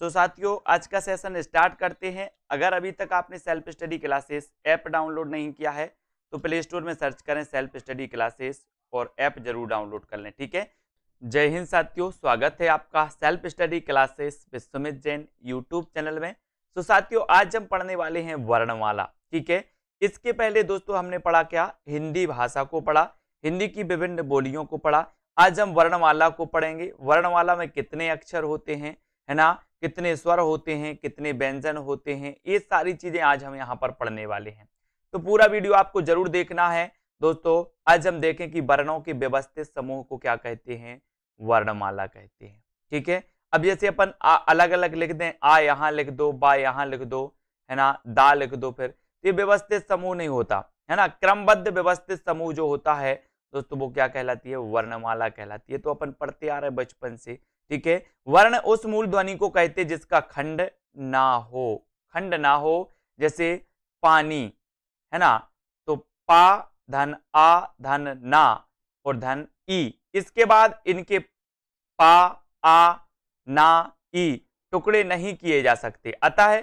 सो so, साथियों आज का सेशन स्टार्ट करते हैं अगर अभी तक आपने self study classes app download नहीं किया है तो प्ले स्टोर में सर्च करें सेल्फ स्टडी क्लासेस और ऐप जरूर डाउनलोड कर लें ठीक है जय हिंद साथियों स्वागत है आपका self study classes Vishwamit Jain YouTube channel में तो साथियों आज हम पढ़ने वाले हैं वर्णमाला ठीक है इसके पहले दोस्तों हमने पढ़ा क्या हिंदी भाषा को पढ़ा हिंदी की विभिन्न बोलियों को पढ़ा आज हम वर्णमाला को पढ़ेंगे वर्णमाला में कितने अक्षर होते हैं है ना कितने स्वर होते हैं कितने व्यंजन होते हैं ये सारी चीज़ें आज हम यहाँ पर पढ़ने वाले हैं तो पूरा वीडियो आपको जरूर देखना है दोस्तों आज हम देखें कि वर्णों के व्यवस्थित समूह को क्या कहते हैं वर्णमाला कहते हैं ठीक है अब जैसे अपन अलग अलग लिख दें आ यहाँ लिख दो बा यहाँ लिख दो है ना दा लिख दो फिर ये व्यवस्थित समूह नहीं होता है ना क्रमबद्ध व्यवस्थित समूह जो होता है दोस्तों वो क्या कहलाती है वर्णमाला कहलाती है तो अपन पढ़ते आ रहे हैं बचपन से ठीक है वर्ण उस मूल ध्वनि को कहते जिसका खंड ना हो खंड ना हो जैसे पानी है ना तो पा धन आ धन ना और धन ई इसके बाद इनके पा आ ना ई टुकड़े नहीं किए जा सकते अतः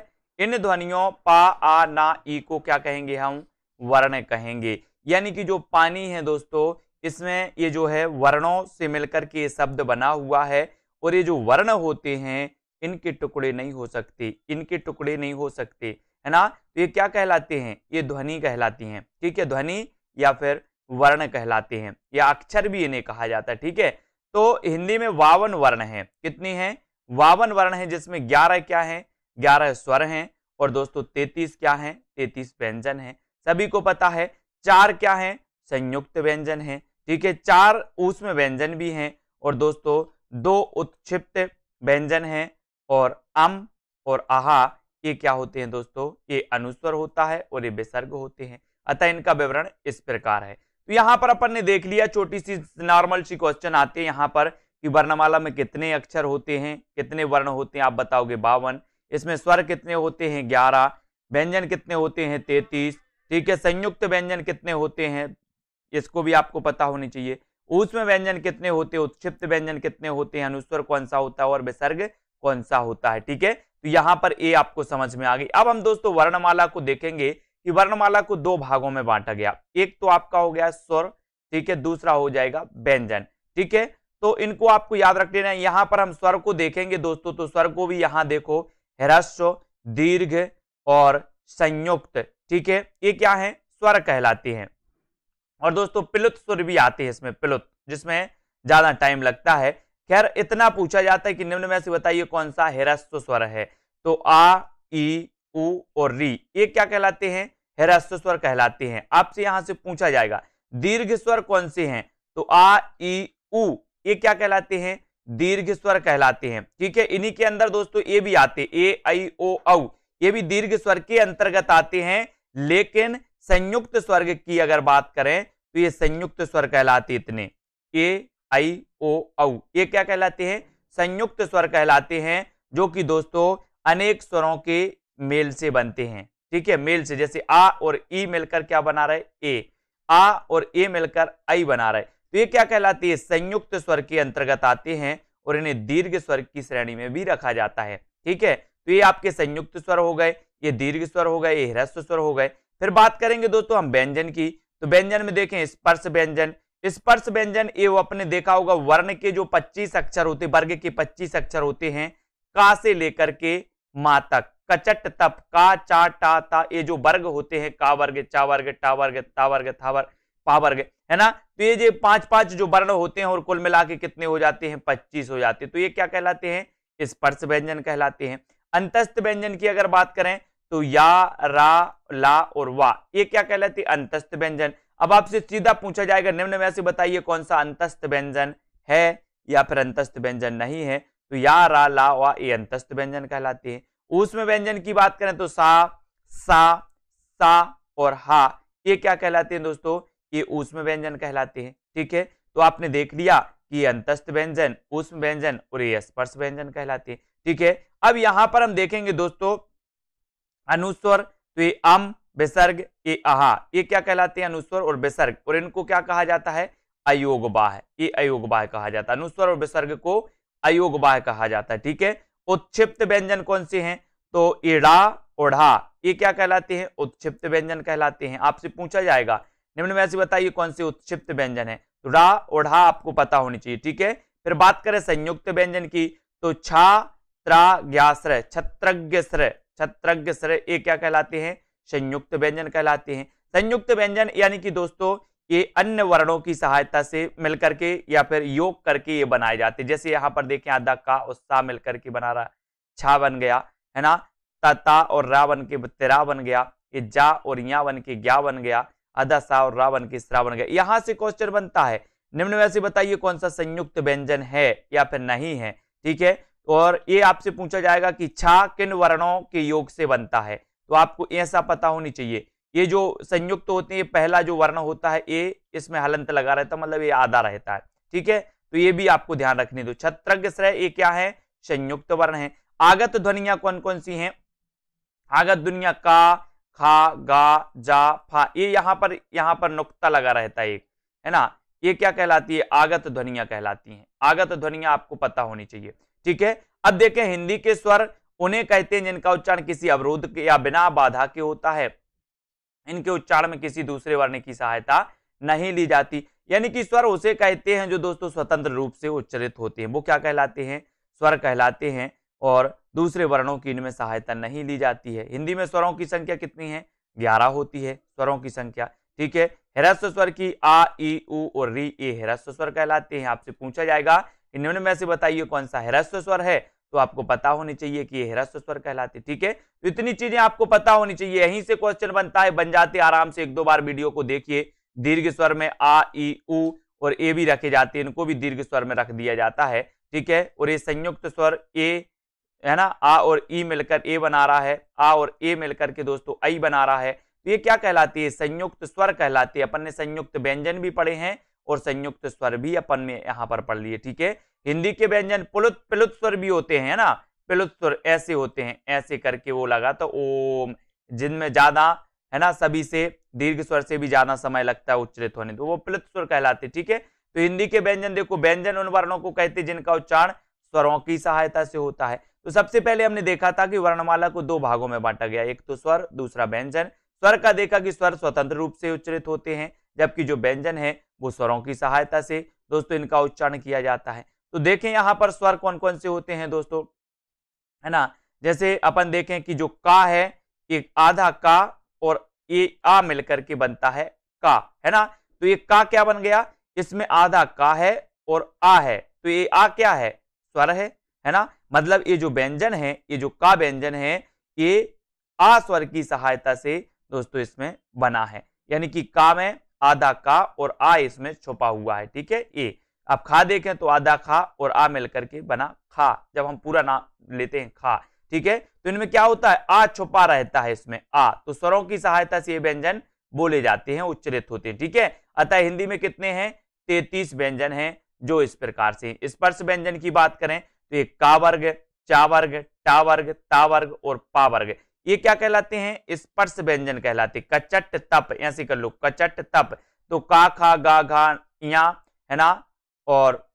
इन ध्वनियों पा आ ना ई को क्या कहेंगे हम वर्ण कहेंगे यानी कि जो पानी है दोस्तों इसमें ये जो है वर्णों से मिलकर के ये शब्द बना हुआ है और ये जो वर्ण होते हैं इनके टुकड़े नहीं हो सकते इनके टुकड़े नहीं हो सकते है ना तो ये क्या कहलाते हैं ये ध्वनि कहलाती हैं ठीक है ध्वनि या फिर वर्ण कहलाते हैं या अक्षर भी इन्हें कहा जाता है ठीक है तो हिंदी में वावन वर्ण है कितने हैं वावन वर्ण है जिसमें ग्यारह क्या है ग्यारह स्वर हैं और दोस्तों तैतीस क्या है तैतीस व्यंजन है सभी को पता है चार क्या है संयुक्त व्यंजन है ठीक है चार उसमें व्यंजन भी हैं और दोस्तों दो उत्क्षिप्त व्यंजन हैं और अम और आहा ये क्या होते हैं दोस्तों ये अनुस्वर होता है और ये विसर्ग होते हैं अतः इनका विवरण इस प्रकार है तो यहाँ पर अपन ने देख लिया छोटी सी नॉर्मल सी क्वेश्चन आते हैं यहाँ पर कि वर्णमाला में कितने अक्षर होते हैं कितने वर्ण होते हैं आप बताओगे बावन इसमें स्वर कितने होते हैं ग्यारह व्यंजन कितने होते हैं तैतीस ठीक है संयुक्त व्यंजन कितने होते हैं इसको भी आपको पता होनी चाहिए उसमें व्यंजन कितने होते हैं उत्क्षिप्त व्यंजन कितने होते हैं अनुस्वर कौन सा होता है और विसर्ग कौन सा होता है ठीक है तो यहाँ पर ए आपको समझ में आ गई अब हम दोस्तों वर्णमाला को देखेंगे कि वर्णमाला को दो भागों में बांटा गया एक तो आपका हो गया स्वर ठीक है दूसरा हो जाएगा व्यंजन ठीक है तो इनको आपको याद रख लेना है यहाँ पर हम स्वर को देखेंगे दोस्तों तो स्वर को भी यहाँ देखो ह्रस्व दीर्घ और संयुक्त ठीक है ये क्या है स्वर कहलाते हैं और दोस्तों पिलुत सुर भी आते हैं इसमें पिलुत जिसमें ज्यादा टाइम लगता है खैर इतना पूछा जाता है कि निम्न में से बताइए कौन सा हेरस्व स्वर है तो आ ई उ और री ये क्या कहलाते हैं हेरस्व स्वर कहलाते हैं आपसे यहां से पूछा जाएगा दीर्घ स्वर कौन से हैं तो आ ई उ ये क्या कहलाते हैं दीर्घ स्वर कहलाते हैं ठीक है इन्हीं के अंदर दोस्तों ये भी आते ए आई ओ औ ये भी दीर्घ स्वर के अंतर्गत आते हैं लेकिन संयुक्त स्वर्ग की अगर बात करें तो ये संयुक्त स्वर कहलाते इतने ए आई ओ औ ये क्या कहलाते हैं संयुक्त स्वर कहलाते हैं जो कि दोस्तों अनेक स्वरों के मेल से बनते हैं ठीक है मेल से जैसे आ और ई मिलकर क्या बना रहे ए आ और ए मिलकर आई बना रहे तो ये क्या कहलाती है संयुक्त स्वर के अंतर्गत आते हैं और इन्हें दीर्घ स्वर की श्रेणी में भी रखा जाता है ठीक है तो ये आपके संयुक्त स्वर हो गए ये दीर्घ स्वर हो गए ये ह्रस्व स्वर हो गए फिर बात करेंगे दोस्तों हम व्यंजन की तो व्यंजन में देखें स्पर्श व्यंजन स्पर्श व्यंजन ये आपने देखा होगा वर्ण के जो 25 अक्षर होते वर्ग के 25 अक्षर होते हैं का से लेकर के मा तक कचट तप का चा टा ता ये जो वर्ग होते हैं का वर्ग चा वर्ग टा वर्ग ता वर्ग था वर्ग पा वर्ग है ना तो ये जो पांच पांच जो वर्ण होते हैं और कुल मिला के कितने हो जाते हैं पच्चीस हो जाते हैं तो ये क्या कहलाते हैं स्पर्श व्यंजन कहलाते हैं अंतस्थ व्यंजन की अगर बात करें तो या रा ला और वा ये क्या कहलाती अंतस्थ व्यंजन अब आपसे सीधा पूछा जाएगा निम्न में से बताइए कौन सा अंतस्थ व्यंजन है या फिर अंतस्थ व्यंजन नहीं है तो या रा ला वा ये अंतस्थ व्यंजन कहलाती है उसमें व्यंजन की बात करें तो सा सा सा और हा ये क्या कहलाते हैं दोस्तों ये ऊष्म व्यंजन कहलाते हैं ठीक है तो आपने देख लिया कि ये अंतस्थ व्यंजन उसमें व्यंजन और ये स्पर्श व्यंजन कहलाते हैं ठीक है अब यहां पर हम देखेंगे दोस्तों अनुस्वर तो ये अम विसर्ग ये आहा ये क्या कहलाते हैं अनुस्वर और विसर्ग और इनको क्या कहा जाता है अयोग बाह ये अयोग बाह कहा जाता है अनुस्वर और विसर्ग को अयोग बाह कहा जाता है ठीक है उत्क्षिप्त व्यंजन कौन से हैं तो इड़ा ओढ़ा ये क्या कहलाते हैं उत्क्षिप्त व्यंजन कहलाते हैं आपसे पूछा जाएगा निम्न में से बताइए कौन से उत्क्षिप्त व्यंजन है तो रा ओढ़ा आपको पता होनी चाहिए ठीक है फिर बात करें संयुक्त व्यंजन की तो छा त्रा ग्यास्र छत्रज्ञ छत्रज्ञ ये क्या कहलाते हैं संयुक्त व्यंजन कहलाते हैं संयुक्त व्यंजन यानी कि दोस्तों ये अन्य वर्णों की सहायता से मिलकर के या फिर योग करके ये बनाए जाते हैं जैसे यहाँ पर देखें आधा का और सा मिलकर के बना रहा छा बन गया है ना तता और रा बन के तेरा बन गया ये जा और या बन के ग्या बन गया आधा सा और रा बन के सरा बन गया यहाँ से क्वेश्चन बनता है निम्न में से बताइए कौन सा संयुक्त व्यंजन है या फिर नहीं है ठीक है और ये आपसे पूछा जाएगा कि छा किन वर्णों के योग से बनता है तो आपको ऐसा पता होनी चाहिए ये जो संयुक्त तो होते हैं ये पहला जो वर्ण होता है ये इसमें हलंत लगा रहता है मतलब ये आधा रहता है ठीक है तो ये भी आपको ध्यान रखने दो छत्र ये क्या है संयुक्त तो वर्ण है आगत ध्वनिया कौन कौन सी हैं आगत दुनिया का खा गा जा फा ये यहाँ पर यहाँ पर नुक्ता लगा रहता है एक है ना ये क्या कहलाती है आगत ध्वनिया कहलाती हैं आगत ध्वनिया आपको पता होनी चाहिए ठीक है अब देखें हिंदी के स्वर उन्हें कहते हैं जिनका उच्चारण किसी अवरोध या बिना बाधा के होता है इनके उच्चारण में किसी दूसरे वर्ण की सहायता नहीं ली जाती यानी कि स्वर उसे कहते हैं जो दोस्तों स्वतंत्र रूप से उच्चरित होते हैं वो क्या कहलाते हैं स्वर कहलाते हैं और दूसरे वर्णों की इनमें सहायता नहीं ली जाती है हिंदी में स्वरों की संख्या कितनी है ग्यारह होती है स्वरों की संख्या ठीक है हेरास्व स्वर की आ ई उ और री ए हेरास्व स्वर कहलाते हैं आपसे पूछा जाएगा निम्न में से बताइए कौन सा हेरास्व स्वर है तो आपको पता होनी चाहिए कि ये हेरास्व स्वर कहलाते ठीक है तो इतनी चीजें आपको पता होनी चाहिए यहीं से क्वेश्चन बनता है बन जाते आराम से एक दो बार वीडियो को देखिए दीर्घ स्वर में आ ई उ और ए भी रखे जाते हैं इनको भी दीर्घ स्वर में रख दिया जाता है ठीक है और ये संयुक्त स्वर ए है ना आ और ई मिलकर ए बना रहा है आ और ए मिलकर के दोस्तों आई बना रहा है तो ये क्या कहलाती है संयुक्त स्वर कहलाती है अपन ने संयुक्त व्यंजन भी पढ़े हैं और संयुक्त स्वर भी अपन में यहाँ पर पढ़ लिए ठीक है हिंदी के व्यंजन पुलुत पिलुत स्वर भी होते हैं ना पिलुत स्वर ऐसे होते हैं ऐसे करके वो लगा तो ओम जिनमें ज्यादा है ना सभी से दीर्घ स्वर से भी ज्यादा समय लगता है उच्चरित होने तो वो पिलुत स्वर कहलाते ठीक है तो हिंदी के व्यंजन देखो व्यंजन उन वर्णों को कहते हैं जिनका उच्चारण स्वरों की सहायता से होता है तो सबसे पहले हमने देखा था कि वर्णमाला को दो भागों में बांटा गया एक तो स्वर दूसरा व्यंजन स्वर का देखा कि स्वर स्वतंत्र रूप से उच्चरित होते हैं जबकि जो व्यंजन है वो स्वरों की सहायता से दोस्तों इनका उच्चारण किया जाता है तो देखें यहाँ पर स्वर कौन कौन से होते हैं दोस्तों है ना जैसे अपन देखें कि जो का है एक आधा का और ये आ मिलकर के बनता है का है ना तो ये का क्या बन गया इसमें आधा का है और आ है तो ये आ क्या है स्वर है है ना मतलब ये जो व्यंजन है ये जो का व्यंजन है ये आ स्वर की सहायता से दोस्तों इसमें बना है यानी कि का में आधा का और आ इसमें छुपा हुआ है ठीक है ए अब खा देखें तो आधा खा और आ मिलकर के बना खा जब हम पूरा नाम लेते हैं खा ठीक है तो इनमें क्या होता है आ छुपा रहता है इसमें आ तो स्वरों की सहायता से ये व्यंजन बोले जाते हैं उच्चरित होते हैं ठीक है अतः हिंदी में कितने हैं तैतीस व्यंजन हैं जो इस प्रकार से स्पर्श व्यंजन की बात करें तो ये का वर्ग चा वर्ग टा वर्ग ता वर्ग और पा वर्ग ये क्या कहलाते हैं स्पर्श व्यंजन कहलाते कचट तप ऐसे कर लो कचट तप तो का खा गा घा या है ना और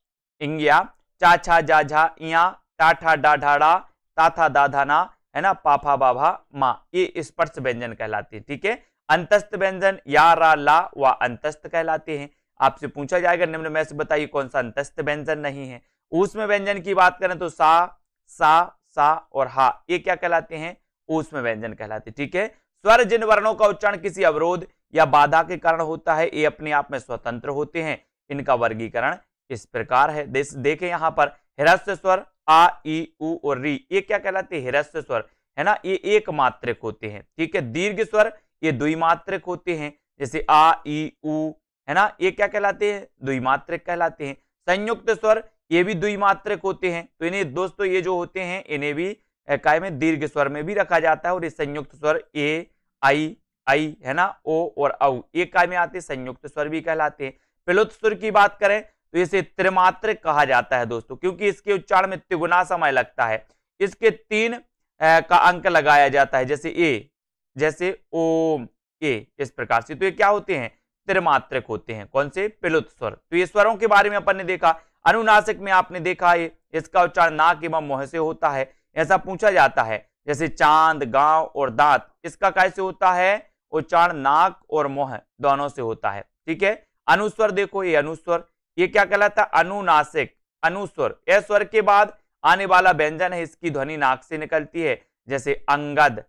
इंगिया चा छा जा झा या टाठा डाढाड़ा ताथा दाधाना है ना पाफा बाभा मा ये स्पर्श व्यंजन कहलाते हैं ठीक है अंतस्थ व्यंजन या रा ला व अंतस्थ कहलाते हैं आपसे पूछा जाएगा निम्न में से बताइए कौन सा अंतस्थ व्यंजन नहीं है उसमें व्यंजन की बात करें तो सा सा सा और हा ये क्या कहलाते हैं उसमें व्यंजन कहलाते ठीक है स्वर जिन वर्णों का उच्चारण किसी अवरोध या बाधा के कारण होता है ये अपने आप में स्वतंत्र होते हैं इनका वर्गीकरण इस प्रकार है देखें यहाँ पर हिरस्य स्वर आ ई उ और री ये क्या कहलाते हैं हिरस्य स्वर है ना ये एक मात्रिक होते हैं ठीक है दीर्घ स्वर ये द्विमात्रक होते हैं जैसे आ ई उ है ना ये क्या कहलाते हैं द्विमात्रक कहलाते हैं संयुक्त स्वर ये भी द्विमात्रक होते हैं तो इन्हें दोस्तों ये जो होते हैं इन्हें भी काय में दीर्घ स्वर में भी रखा जाता है और ये संयुक्त स्वर ए आई आई है ना ओ और औ ये काय में आते संयुक्त स्वर भी कहलाते हैं पिलुत स्वर की बात करें तो इसे त्रिमात्र कहा जाता है दोस्तों क्योंकि इसके उच्चारण में तिगुना समय लगता है इसके तीन का अंक लगाया जाता है जैसे ए जैसे ओम ए इस प्रकार से तो ये क्या होते हैं त्रिमात्रक होते हैं कौन से पिलुत स्वर तो ये स्वरों के बारे में अपन ने देखा अनुनासिक में आपने देखा ये इसका उच्चारण नाक एवं मुंह से होता है ऐसा पूछा जाता है जैसे चांद गांव और दांत इसका कैसे होता है उच्चारण नाक और मोह दोनों से होता है ठीक है अनुस्वर देखो ये अनुस्वर ये क्या कहलाता है अनुनासिक अनुस्वर यह स्वर के बाद आने वाला व्यंजन है इसकी ध्वनि नाक से निकलती है जैसे अंगद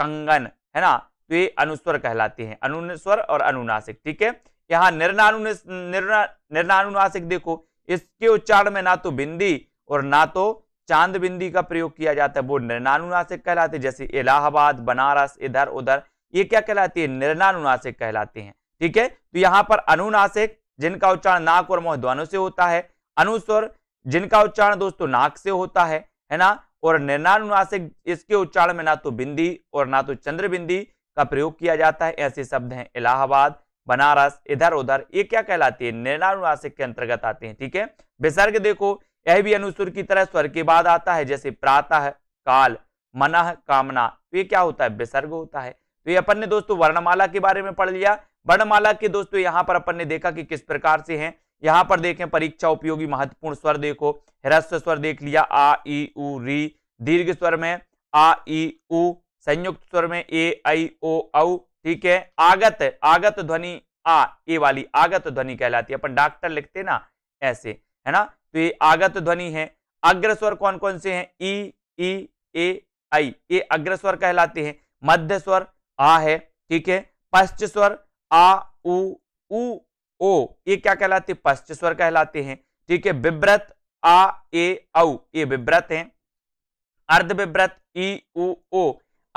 कंगन है ना तो ये अनुस्वर कहलाते हैं अनुस्वर और अनुनासिक ठीक है यहाँ निर्णानुनासिक निर्ना, देखो इसके उच्चारण में ना तो बिंदी और ना तो चांद बिंदी का प्रयोग किया जाता है वो निर्णानुनासिक कहलाते हैं जैसे इलाहाबाद बनारस इधर उधर ये क्या कहलाती है निर्णानुनासिक कहलाते हैं ठीक है तो यहाँ पर अनुनासिक जिनका उच्चारण नाक और मुंह से होता है अनुस्वर जिनका उच्चारण दोस्तों नाक से होता है है ना और निर्णानुनासिक इसके उच्चारण में ना तो बिंदी और ना तो चंद्र बिंदी का प्रयोग किया जाता है ऐसे शब्द हैं इलाहाबाद बनारस इधर उधर ये क्या कहलाती है निर्णानुनासिक के अंतर्गत आते हैं ठीक है विसर्ग देखो यह भी अनुस्वर की तरह स्वर के बाद आता है जैसे प्रातः काल मन कामना तो ये क्या होता है विसर्ग होता है तो ये अपन ने दोस्तों वर्णमाला के बारे में पढ़ लिया वर्णमाला के दोस्तों यहाँ पर अपन ने देखा कि किस प्रकार से हैं यहाँ पर देखें परीक्षा उपयोगी महत्वपूर्ण स्वर देखो ह्रस्व स्वर देख लिया आ ई उ री दीर्घ स्वर में आ ई उ संयुक्त स्वर में ए आई ओ औ ठीक है आगत आगत ध्वनि आ ए वाली आगत ध्वनि कहलाती है अपन डॉक्टर लिखते ना ऐसे है ना तो ये आगत ध्वनि है अग्रस्वर कौन कौन से हैं ई ई ए आई ये अग्रस्वर कहलाते हैं मध्य स्वर आ है ठीक है पश्च स्वर आ उ उ ओ ये क्या कहलाते हैं पश्च स्वर कहलाते हैं ठीक है विव्रत आ ए औ ये विव्रत हैं अर्ध विव्रत ई उ ओ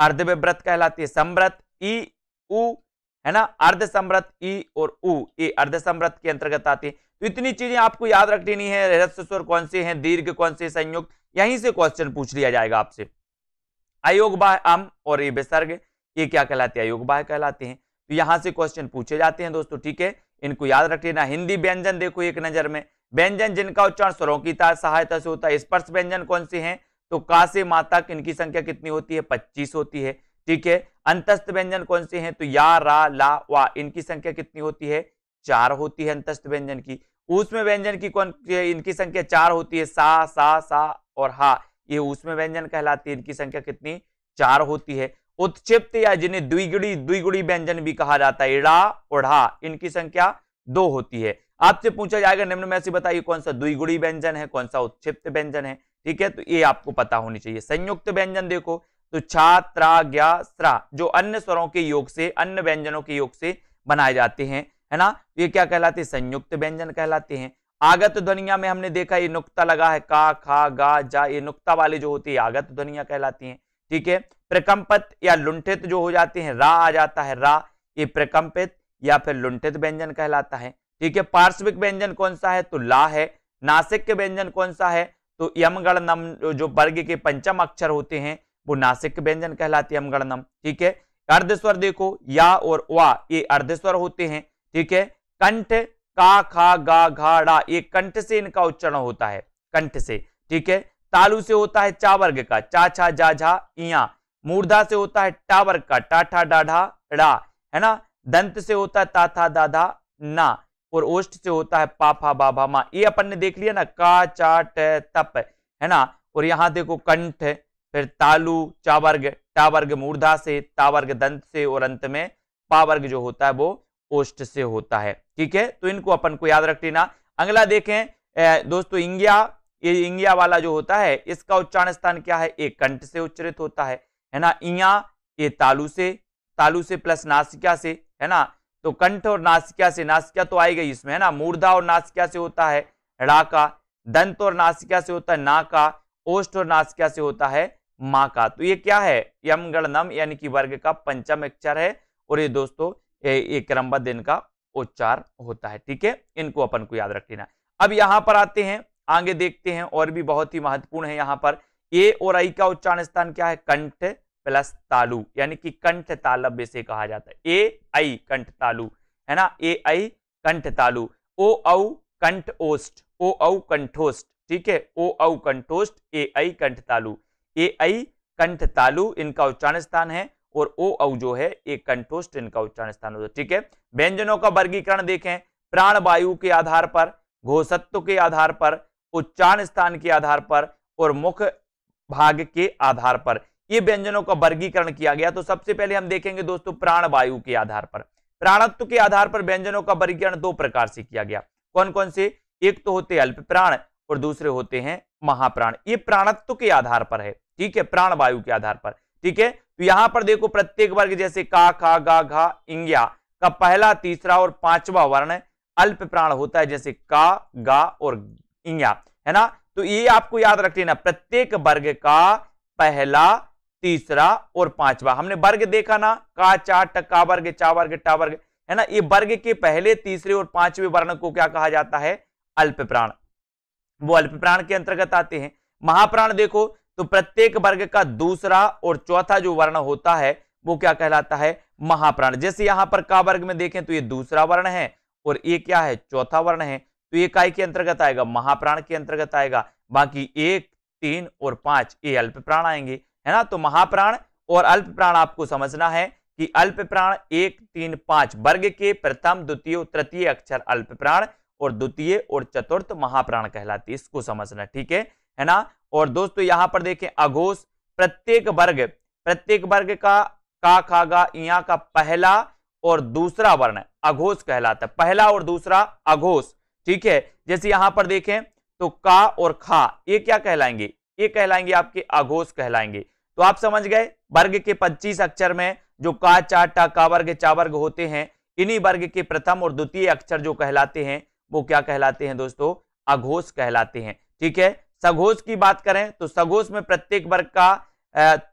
अर्ध विव्रत कहलाती है समृत ई उ है ना अर्ध समृत ई और उ ये अर्ध समृत के अंतर्गत आते हैं तो इतनी चीजें आपको याद रखनी है रहस्य स्वर कौन से हैं दीर्घ कौन से संयुक्त यहीं से क्वेश्चन पूछ लिया जाएगा आपसे अयोग बाह आम और ये विसर्ग ये क्या कहलाते हैं अयोग बाह कहलाते हैं तो यहां से क्वेश्चन पूछे जाते हैं दोस्तों ठीक है इनको याद रख लेना हिंदी व्यंजन देखो एक नजर में व्यंजन जिनका उच्चारण स्वरों की सहायता से होता है स्पर्श व्यंजन कौन से हैं तो का से माता इनकी संख्या कितनी होती है पच्चीस होती है ठीक है अंतस्थ व्यंजन कौन से हैं तो या रा ला वा इनकी संख्या कितनी होती है चार होती है अंतस्थ व्यंजन की उसमें व्यंजन की कौन इनकी संख्या चार होती है सा सा सा और हा ये उसमें व्यंजन कहलाती है इनकी संख्या कितनी चार होती है उत्क्षिप्त या जिन्हें द्विगुड़ी द्विगुड़ी व्यंजन भी कहा जाता है इड़ा और ढा इनकी संख्या दो होती है आपसे पूछा जाएगा निम्न में से बताइए कौन सा द्विगुड़ी व्यंजन है कौन सा उत्क्षिप्त व्यंजन है ठीक है तो ये आपको पता होनी चाहिए संयुक्त व्यंजन देखो तो छात्रा ग्या जो अन्य स्वरों के योग से अन्य व्यंजनों के योग से बनाए जाते हैं है ना ये क्या कहलाते है संयुक्त व्यंजन कहलाते हैं आगत ध्वनिया में हमने देखा ये नुक्ता लगा है का खा गा जा ये नुक्ता वाले जो होती है आगत ध्वनिया कहलाती हैं ठीक है प्रकंपित या लुंठित जो हो जाते हैं रा आ जाता है रा ये प्रकंपित या फिर लुंठित व्यंजन कहलाता है ठीक है पार्श्विक व्यंजन कौन सा है तो ला है नासिक के व्यंजन कौन सा है तो यमगणनम जो वर्ग के पंचम अक्षर होते हैं वो नासिक व्यंजन कहलाते हैं यमगणनम ठीक है अर्धस्वर देखो या और वा ये अर्धस्वर होते हैं ठीक है कंठ का खा गा घाड़ा ये कंठ से इनका उच्चारण होता है कंठ से ठीक है तालु से होता है चा वर्ग का चा छा जा झा इया मूर्धा से होता है टा वर्ग का टाठा डाढ़ा ड़ा है ना दंत से होता है ताथा दाधा ना और ओष्ठ से होता है पाफा बाभा मा ये अपन ने देख लिया ना का चा ट तप है ना और यहाँ देखो कंठ फिर तालु चावर्ग टावर्ग मूर्धा से तावर्ग दंत से और अंत में पावर्ग जो होता है वो पोस्ट से होता है ठीक है तो इनको अपन को याद रख लेना अगला देखें दोस्तों इंगिया ये इंगिया वाला जो होता है इसका उच्चारण स्थान क्या है एक कंठ से उच्चरित होता है है ना इया ये तालु से तालु से प्लस नासिका से है ना तो कंठ और नासिका से नासिका तो आई गई इसमें है ना मूर्धा और नासिका से होता है रा का दंत और नासिका से होता है ना का ओष्ठ और नासिका से होता है माँ का तो ये क्या है यमगणनम यानी कि वर्ग का पंचम अक्षर है और ये दोस्तों ये क्रमबद्ध इनका उच्चार होता है ठीक है इनको अपन को याद रख लेना अब यहां पर आते हैं आगे देखते हैं और भी बहुत ही महत्वपूर्ण है यहाँ पर ए और आई का उच्चारण स्थान क्या है कंठ प्लस तालु यानी कि कंठ तालब से कहा जाता है ए आई कंठ तालु है ना ए आई कंठ तालु ओ औ कंठ ओस्ट ओ औ कंठोस्ट ठीक है ओ औ कंठोस्ट ए आई कंठ तालु ए आई कंठ तालु इनका उच्चारण स्थान है और ओ औ जो है एक कंठोस्ट इनका उच्चारण स्थान होता है ठीक है व्यंजनों का वर्गीकरण देखें प्राण वायु के आधार पर घोषत्व के आधार पर उच्चारण स्थान के आधार पर और मुख भाग के आधार पर ये व्यंजनों का वर्गीकरण किया गया तो सबसे पहले हम देखेंगे दोस्तों प्राण वायु के आधार पर प्राणत्व के आधार पर व्यंजनों का वर्गीकरण दो प्रकार से किया गया कौन कौन से एक तो होते अल्प प्राण और दूसरे होते हैं महाप्राण ये प्राणत्व के आधार पर है ठीक है प्राण वायु के आधार पर ठीक है तो यहां पर देखो प्रत्येक वर्ग जैसे का खा गा घा इंग्या का पहला तीसरा और पांचवा वर्ण अल्प प्राण होता है जैसे का गा और इंग्या है ना तो ये आपको याद रख लेना प्रत्येक वर्ग का पहला तीसरा और पांचवा हमने वर्ग देखा ना का चा टका वर्ग चा वर्ग टा वर्ग है ना ये वर्ग के पहले तीसरे और पांचवे वर्ण को क्या कहा जाता है अल्प प्राण वो अल्प प्राण के अंतर्गत आते हैं महाप्राण देखो तो प्रत्येक वर्ग का दूसरा और चौथा जो वर्ण होता है वो क्या कहलाता है महाप्राण जैसे यहां पर का वर्ग में देखें तो ये दूसरा वर्ण है और ये क्या है चौथा वर्ण है तो ये काय के अंतर्गत आएगा महाप्राण के अंतर्गत आएगा बाकी एक तीन और पांच ये अल्प प्राण आएंगे है ना तो महाप्राण और अल्प प्राण आपको समझना है कि अल्प प्राण एक तीन पांच वर्ग के प्रथम द्वितीय तृतीय अक्षर अल्प प्राण और द्वितीय और चतुर्थ महाप्राण कहलाती है इसको समझना ठीक है है ना और दोस्तों यहां पर देखें अघोष प्रत्येक वर्ग प्रत्येक वर्ग का का खागा यहाँ का पहला और दूसरा वर्ण अघोष कहलाता है पहला और दूसरा अघोष ठीक है जैसे यहां पर देखें तो का और खा ये क्या कहलाएंगे ये कहलाएंगे आपके अघोष कहलाएंगे तो आप समझ गए वर्ग के 25 अक्षर में जो का चा टा का वर्ग चा वर्ग होते हैं इन्हीं वर्ग के प्रथम और द्वितीय अक्षर जो कहलाते हैं वो क्या कहलाते हैं दोस्तों अघोष कहलाते हैं ठीक है सघोष की बात करें तो सघोष में प्रत्येक वर्ग का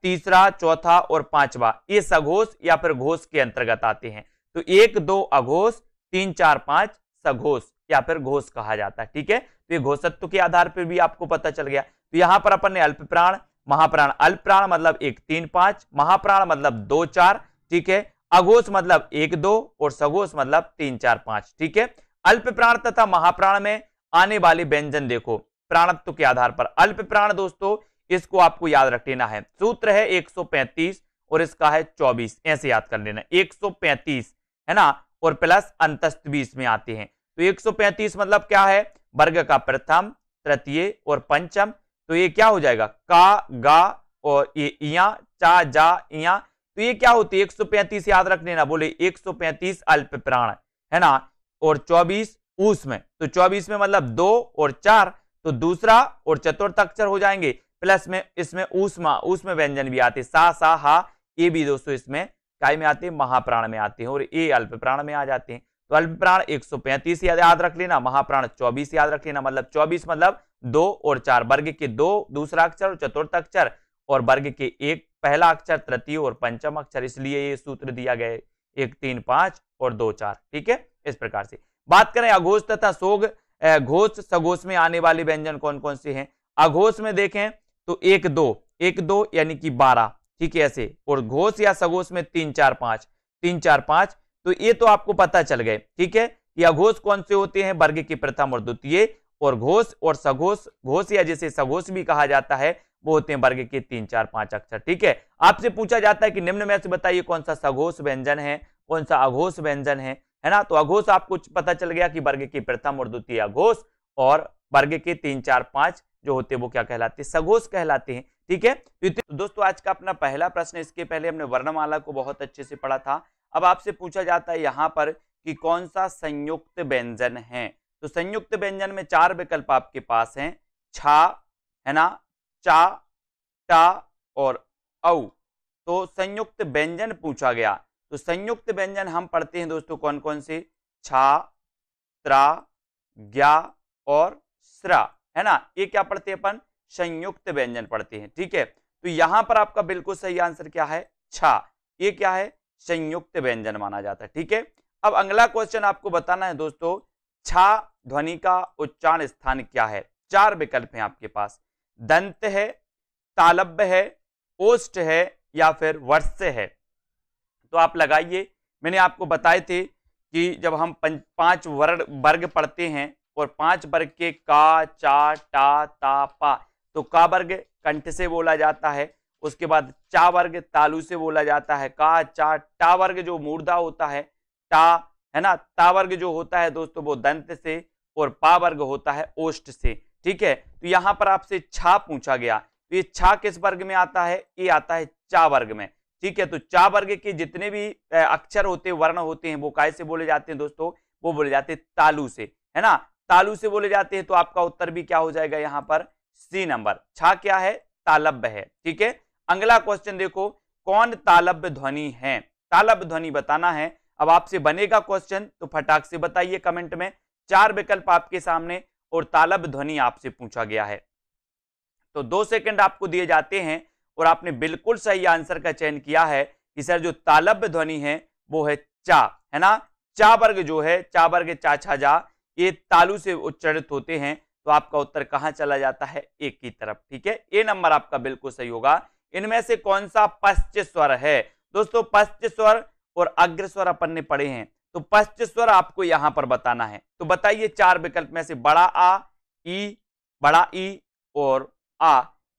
तीसरा चौथा और पांचवा ये सघोष या फिर घोष के अंतर्गत आते हैं तो एक दो अघोष तीन चार पांच सघोष या फिर घोष कहा जाता है ठीक है तो ये घोषत्व के आधार पर भी आपको पता चल गया तो यहां पर अपन ने अल्प प्राण महाप्राण अल्प प्राण मतलब एक तीन पांच महाप्राण मतलब दो चार ठीक है अघोष मतलब एक दो और सघोष मतलब तीन चार पांच ठीक है अल्प प्राण तथा महाप्राण में आने वाले व्यंजन देखो प्राणत्व के आधार पर अल्प प्राण दोस्तों इसको आपको याद रख लेना है सूत्र है 135 और इसका है 24 ऐसे याद कर लेना 135 है ना और प्लस अंतस्त बीस में आते हैं तो 135 मतलब क्या है वर्ग का प्रथम तृतीय और पंचम तो ये क्या हो जाएगा का गा और ये इया चा जा इया तो ये क्या होती है 135 याद रख लेना बोले 135 अल्प प्राण है ना और 24 उसमें तो 24 में मतलब दो और चार तो दूसरा और चतुर्थ अक्षर हो जाएंगे प्लस में इसमें ऊष्मा ऊष्म व्यंजन भी आते सा सा हा ये भी दोस्तों इसमें काय में आते हैं महाप्राण में आते हैं और ये अल्प प्राण में आ जाते हैं तो अल्प प्राण एक सौ पैंतीस याद रख लेना महाप्राण चौबीस याद रख लेना मतलब चौबीस मतलब दो और चार वर्ग के दो दूसरा अक्षर और चतुर्थ अक्षर और वर्ग के एक पहला अक्षर तृतीय और पंचम अक्षर इसलिए ये सूत्र दिया गया एक तीन पांच और दो चार ठीक है इस प्रकार से बात करें अघोष तथा सोग घोष सघोष में आने वाले व्यंजन कौन कौन से हैं अघोष में देखें तो एक दो एक दो यानी कि बारह ठीक है ऐसे और घोष या सघोष में तीन चार पांच तीन चार पांच तो ये तो आपको पता चल गए ठीक है कि अघोष कौन से होते हैं वर्ग की प्रथम और द्वितीय और घोष और सघोष घोष या जैसे सघोष भी कहा जाता है वो होते हैं वर्ग के तीन चार पांच अक्षर ठीक है आपसे पूछा जाता है कि निम्न में से बताइए कौन सा सघोष व्यंजन है कौन सा अघोष व्यंजन है है ना तो अघोष आपको पता चल गया कि वर्ग के प्रथम और द्वितीय अघोष और वर्ग के तीन चार पांच जो होते हैं वो क्या कहलाते हैं सघोष कहलाते हैं ठीक है तो, तो दोस्तों आज का अपना पहला प्रश्न इसके पहले हमने वर्णमाला को बहुत अच्छे से पढ़ा था अब आपसे पूछा जाता है यहाँ पर कि कौन सा संयुक्त व्यंजन है तो संयुक्त व्यंजन में चार विकल्प आपके पास हैं छा है ना चा टा और औ तो संयुक्त व्यंजन पूछा गया तो संयुक्त व्यंजन हम पढ़ते हैं दोस्तों कौन कौन से छा त्रा ज्ञा और श्रा है ना ये क्या पढ़ते हैं अपन संयुक्त व्यंजन पढ़ते हैं ठीक है तो यहां पर आपका बिल्कुल सही आंसर क्या है छा ये क्या है संयुक्त व्यंजन माना जाता है ठीक है अब अगला क्वेश्चन आपको बताना है दोस्तों छा ध्वनि का उच्चारण स्थान क्या है चार विकल्प हैं आपके पास दंत है तालब्य है ओष्ठ है या फिर वर्ष है तो आप लगाइए मैंने आपको बताए थे कि जब हम पांच वर्ग वर्ग पढ़ते हैं और पांच वर्ग के का चा टा ता पा तो का वर्ग कंठ से बोला जाता है उसके बाद चा वर्ग तालू से बोला जाता है का चा टा वर्ग जो मूर्धा होता है टा है ना ता वर्ग जो होता है दोस्तों वो दंत से और पा वर्ग होता है ओष्ट से ठीक है तो यहाँ पर आपसे छा पूछा गया तो ये छा किस वर्ग में आता है ये आता है चा वर्ग में ठीक है तो चा वर्ग के जितने भी अक्षर होते वर्ण होते हैं वो काय से बोले जाते हैं दोस्तों वो बोले जाते हैं तालु से है ना तालू से बोले जाते हैं तो आपका उत्तर भी क्या हो जाएगा यहाँ पर सी नंबर छा क्या है तालब्य है ठीक है अगला क्वेश्चन देखो कौन तालब्य ध्वनि है तालब्य ध्वनि बताना है अब आपसे बनेगा क्वेश्चन तो फटाक से बताइए कमेंट में चार विकल्प आपके सामने और तालब ध्वनि आपसे पूछा गया है तो दो सेकंड आपको दिए जाते हैं और आपने बिल्कुल सही आंसर का चयन किया है कि सर जो तालब्य ध्वनि है वो है चा है ना चा वर्ग जो है चा वर्ग चा छा जा ये तालु से उच्चरित होते हैं तो आपका उत्तर कहाँ चला जाता है एक की तरफ ठीक है ए नंबर आपका बिल्कुल सही होगा इनमें से कौन सा पश्च स्वर है दोस्तों पश्च स्वर और अग्र स्वर अपन ने पढ़े हैं तो पश्च स्वर आपको यहां पर बताना है तो बताइए चार विकल्प में से बड़ा आ ई बड़ा ई और आ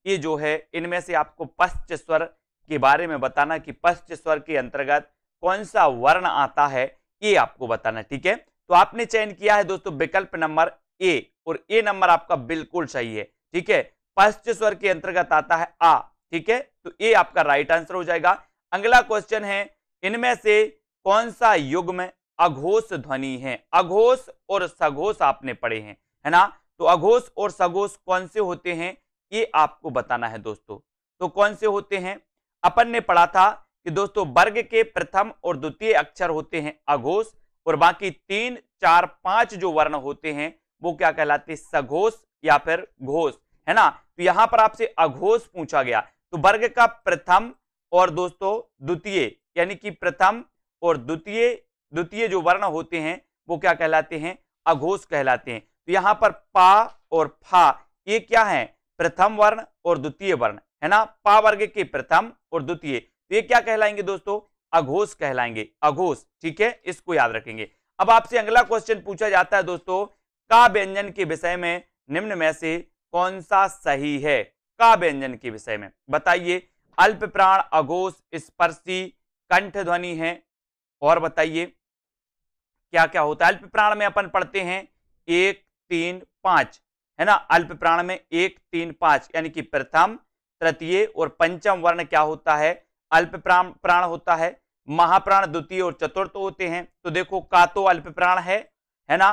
ये जो है इनमें से आपको पश्च स्वर के बारे में बताना कि पश्च स्वर के अंतर्गत कौन सा वर्ण आता है ये आपको बताना ठीक है तो आपने चयन किया है दोस्तों विकल्प नंबर ए और ए नंबर आपका बिल्कुल सही है ठीक है पश्च स्वर के अंतर्गत आता है आ ठीक है तो ए आपका राइट आंसर हो जाएगा अगला क्वेश्चन है इनमें से कौन सा युग में अघोष ध्वनि है अघोष और सघोष आपने पढ़े हैं है ना तो अघोष और सघोष कौन से होते हैं ये आपको बताना है दोस्तों तो कौन से होते हैं अपन ने पढ़ा था कि दोस्तों वर्ग के प्रथम और द्वितीय अक्षर होते हैं अघोष और बाकी तीन चार पांच जो वर्ण होते हैं वो क्या कहलाते हैं सघोष या फिर घोष है ना तो यहां पर आपसे अघोष पूछा गया तो वर्ग का प्रथम और दोस्तों द्वितीय यानी कि प्रथम और द्वितीय द्वितीय जो वर्ण होते हैं वो क्या कहलाते हैं अघोष कहलाते हैं तो यहां पर पा और फा ये क्या है प्रथम वर्ण और द्वितीय वर्ण है ना पा वर्ग के प्रथम और द्वितीय तो ये क्या कहलाएंगे दोस्तों अघोष कहलाएंगे अघोष ठीक है इसको याद रखेंगे अब आपसे अगला क्वेश्चन पूछा जाता है दोस्तों का व्यंजन के विषय में निम्न में से कौन सा सही है का व्यंजन के विषय में बताइए अल्प प्राण अघोष स्पर्शी कंठ ध्वनि है और बताइए क्या क्या होता है अल्प प्राण में अपन पढ़ते हैं एक तीन पांच है ना अल्प प्राण में एक तीन पांच यानी कि प्रथम तृतीय और पंचम वर्ण क्या होता है अल्प प्राण प्राण होता है महाप्राण द्वितीय और चतुर्थ होते हैं तो देखो का तो अल्प प्राण है है ना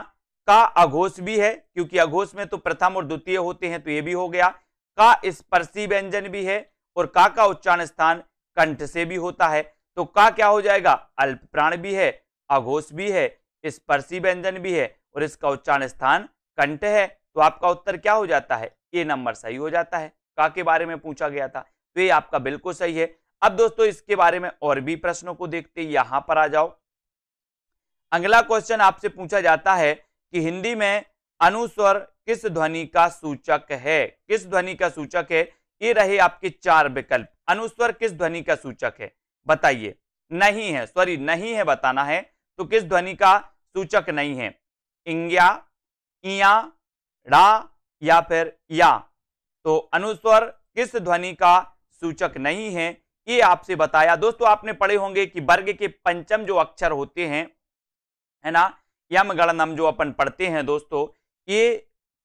का अघोष भी है क्योंकि अघोष में तो प्रथम और द्वितीय होते हैं तो ये भी हो गया का स्पर्शी व्यंजन भी है और का का उच्चारण स्थान कंठ से भी होता है तो का क्या हो जाएगा अल्प प्राण भी है अघोष भी है स्पर्शी व्यंजन भी है और इसका उच्चारण स्थान कंठ है तो आपका उत्तर क्या हो जाता है ए नंबर सही हो जाता है का के बारे में पूछा गया था तो ये आपका बिल्कुल सही है अब दोस्तों इसके बारे में और भी प्रश्नों को देखते यहां पर आ जाओ अगला क्वेश्चन आपसे पूछा जाता है कि हिंदी में अनुस्वर किस ध्वनि का सूचक है किस ध्वनि का सूचक है ये रहे आपके चार विकल्प अनुस्वर किस ध्वनि का सूचक है बताइए नहीं है सॉरी नहीं है बताना है तो किस ध्वनि का सूचक नहीं है इंग्या इया रा या फिर या तो अनुस्वर किस ध्वनि का सूचक नहीं है ये आपसे बताया दोस्तों आपने पढ़े होंगे कि वर्ग के पंचम जो अक्षर होते हैं है ना यम गणनम जो अपन पढ़ते हैं दोस्तों ये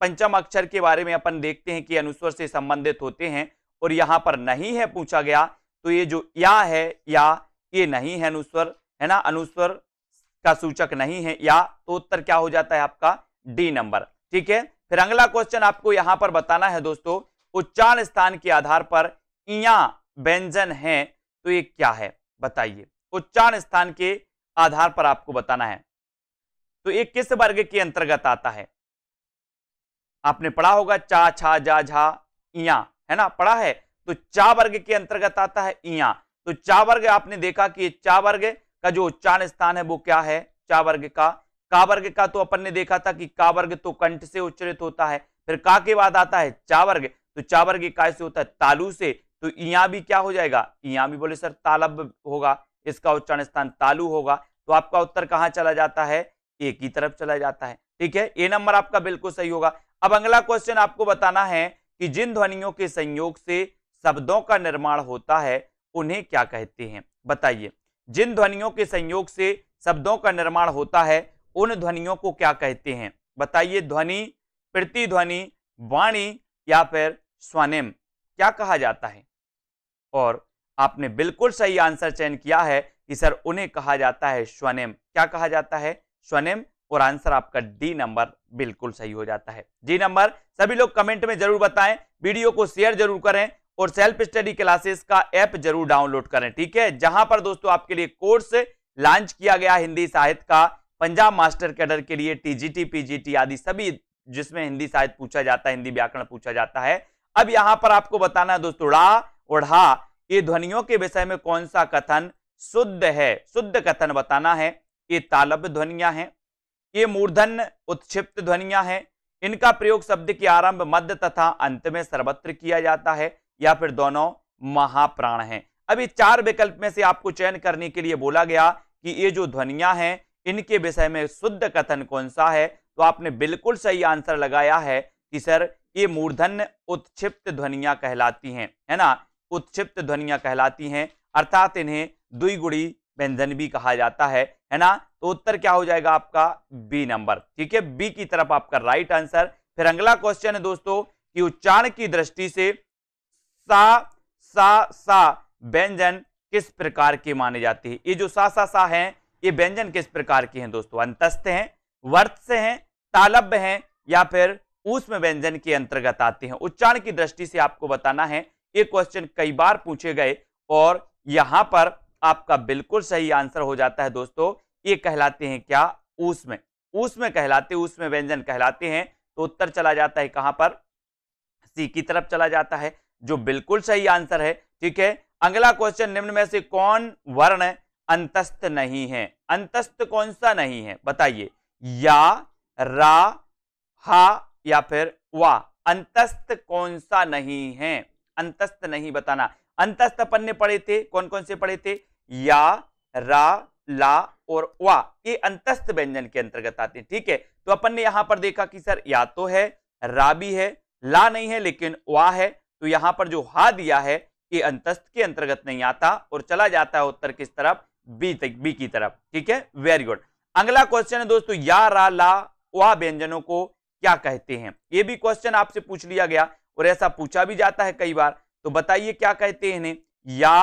पंचम अक्षर के बारे में अपन देखते हैं कि अनुस्वर से संबंधित होते हैं और यहाँ पर नहीं है पूछा गया तो ये जो या है या ये नहीं है अनुस्वर है ना अनुस्वर का सूचक नहीं है या तो उत्तर क्या हो जाता है आपका डी नंबर ठीक है फिर अगला क्वेश्चन आपको यहां पर बताना है दोस्तों उच्चारण स्थान के आधार पर इया व्यंजन है तो ये क्या है बताइए उच्चारण स्थान के आधार पर आपको बताना है तो ये किस वर्ग के अंतर्गत आता है आपने पढ़ा होगा चा छा जा झा इया है ना पढ़ा है तो चा वर्ग के अंतर्गत आता है इया तो चा वर्ग आपने देखा कि चा वर्ग का जो उच्चारण स्थान है वो क्या है चा वर्ग का का वर्ग का तो अपन ने देखा था कि का वर्ग तो कंठ से उच्चरित होता है फिर का के बाद आता है चावर्ग तो चावर्ग वर्ग से होता है तालु से तो यहां भी क्या हो जाएगा यहां भी बोले सर तालब होगा इसका उच्चारण स्थान तालु होगा तो आपका उत्तर कहां चला जाता है एक ही तरफ चला जाता है ठीक है ए नंबर आपका बिल्कुल सही होगा अब अगला क्वेश्चन आपको बताना है कि जिन ध्वनियों के संयोग से शब्दों का निर्माण होता है उन्हें क्या कहते हैं बताइए जिन ध्वनियों के संयोग से शब्दों का निर्माण होता है उन ध्वनियों को क्या कहते हैं बताइए ध्वनि प्रतिध्वनि वाणी या फिर स्वनेम क्या कहा जाता है और आपने बिल्कुल सही आंसर चयन किया है कि सर उन्हें कहा जाता है स्वनेम क्या कहा जाता है स्वनिम और आंसर आपका डी नंबर बिल्कुल सही हो जाता है जी नंबर सभी लोग कमेंट में जरूर बताएं वीडियो को शेयर जरूर करें और सेल्फ स्टडी क्लासेस का ऐप जरूर डाउनलोड करें ठीक है जहां पर दोस्तों आपके लिए कोर्स लॉन्च किया गया हिंदी साहित्य का पंजाब मास्टर कैडर के लिए टीजीटी पीजीटी आदि सभी जिसमें हिंदी साहित्य पूछा जाता है हिंदी व्याकरण पूछा जाता है अब यहां पर आपको बताना है दोस्तों उड़ा उड़ा ये ध्वनियों के विषय में कौन सा कथन शुद्ध है शुद्ध कथन बताना है ये तालब ध्वनियां हैं ये मूर्धन उत्क्षिप्त ध्वनियां हैं इनका प्रयोग शब्द के आरंभ मध्य तथा अंत में सर्वत्र किया जाता है या फिर दोनों महाप्राण हैं अभी चार विकल्प में से आपको चयन करने के लिए बोला गया कि ये जो ध्वनियां हैं इनके विषय में शुद्ध कथन कौन सा है तो आपने बिल्कुल सही आंसर लगाया है कि सर ये मूर्धन्य उत्क्षिप्त ध्वनिया कहलाती हैं है ना उत्क्षिप्त ध्वनिया कहलाती हैं अर्थात इन्हें द्विगुड़ी व्यंजन भी कहा जाता है है ना तो उत्तर क्या हो जाएगा आपका बी नंबर ठीक है बी की तरफ आपका राइट आंसर फिर अगला क्वेश्चन है दोस्तों कि उच्चारण की दृष्टि से सा सा सा व्यंजन किस प्रकार के माने जाते हैं ये जो सा सा सा है ये व्यंजन किस प्रकार के हैं दोस्तों अंतस्थ हैं वर्त से हैं तालब्य हैं या फिर उसमें व्यंजन के अंतर्गत आते हैं उच्चारण की दृष्टि से आपको बताना है ये क्वेश्चन कई बार पूछे गए और यहाँ पर आपका बिल्कुल सही आंसर हो जाता है दोस्तों ये कहलाते हैं क्या उसमें उसमें कहलाते उसमें व्यंजन कहलाते हैं तो उत्तर चला जाता है कहाँ पर सी की तरफ चला जाता है जो बिल्कुल सही आंसर है ठीक है अगला क्वेश्चन निम्न में से कौन वर्ण अंतस्थ नहीं है अंतस्थ कौन सा नहीं है बताइए या रा हा या फिर वा अंतस्थ कौन सा नहीं है अंतस्थ नहीं बताना अंतस्थ अपन ने पढ़े थे कौन कौन से पढ़े थे या रा ला और वा ये अंतस्थ व्यंजन के अंतर्गत आते हैं ठीक है तो अपन ने यहां पर देखा कि सर या तो है रा भी है ला नहीं है लेकिन वा है तो यहां पर जो हा दिया है ये अंतस्थ के अंतर्गत नहीं आता और चला जाता है उत्तर किस तरफ बी तक बी की तरफ ठीक है वेरी गुड अगला क्वेश्चन है दोस्तों या रा ला वाह व्यंजनों को क्या कहते हैं ये भी क्वेश्चन आपसे पूछ लिया गया और ऐसा पूछा भी जाता है कई बार तो बताइए क्या कहते हैं या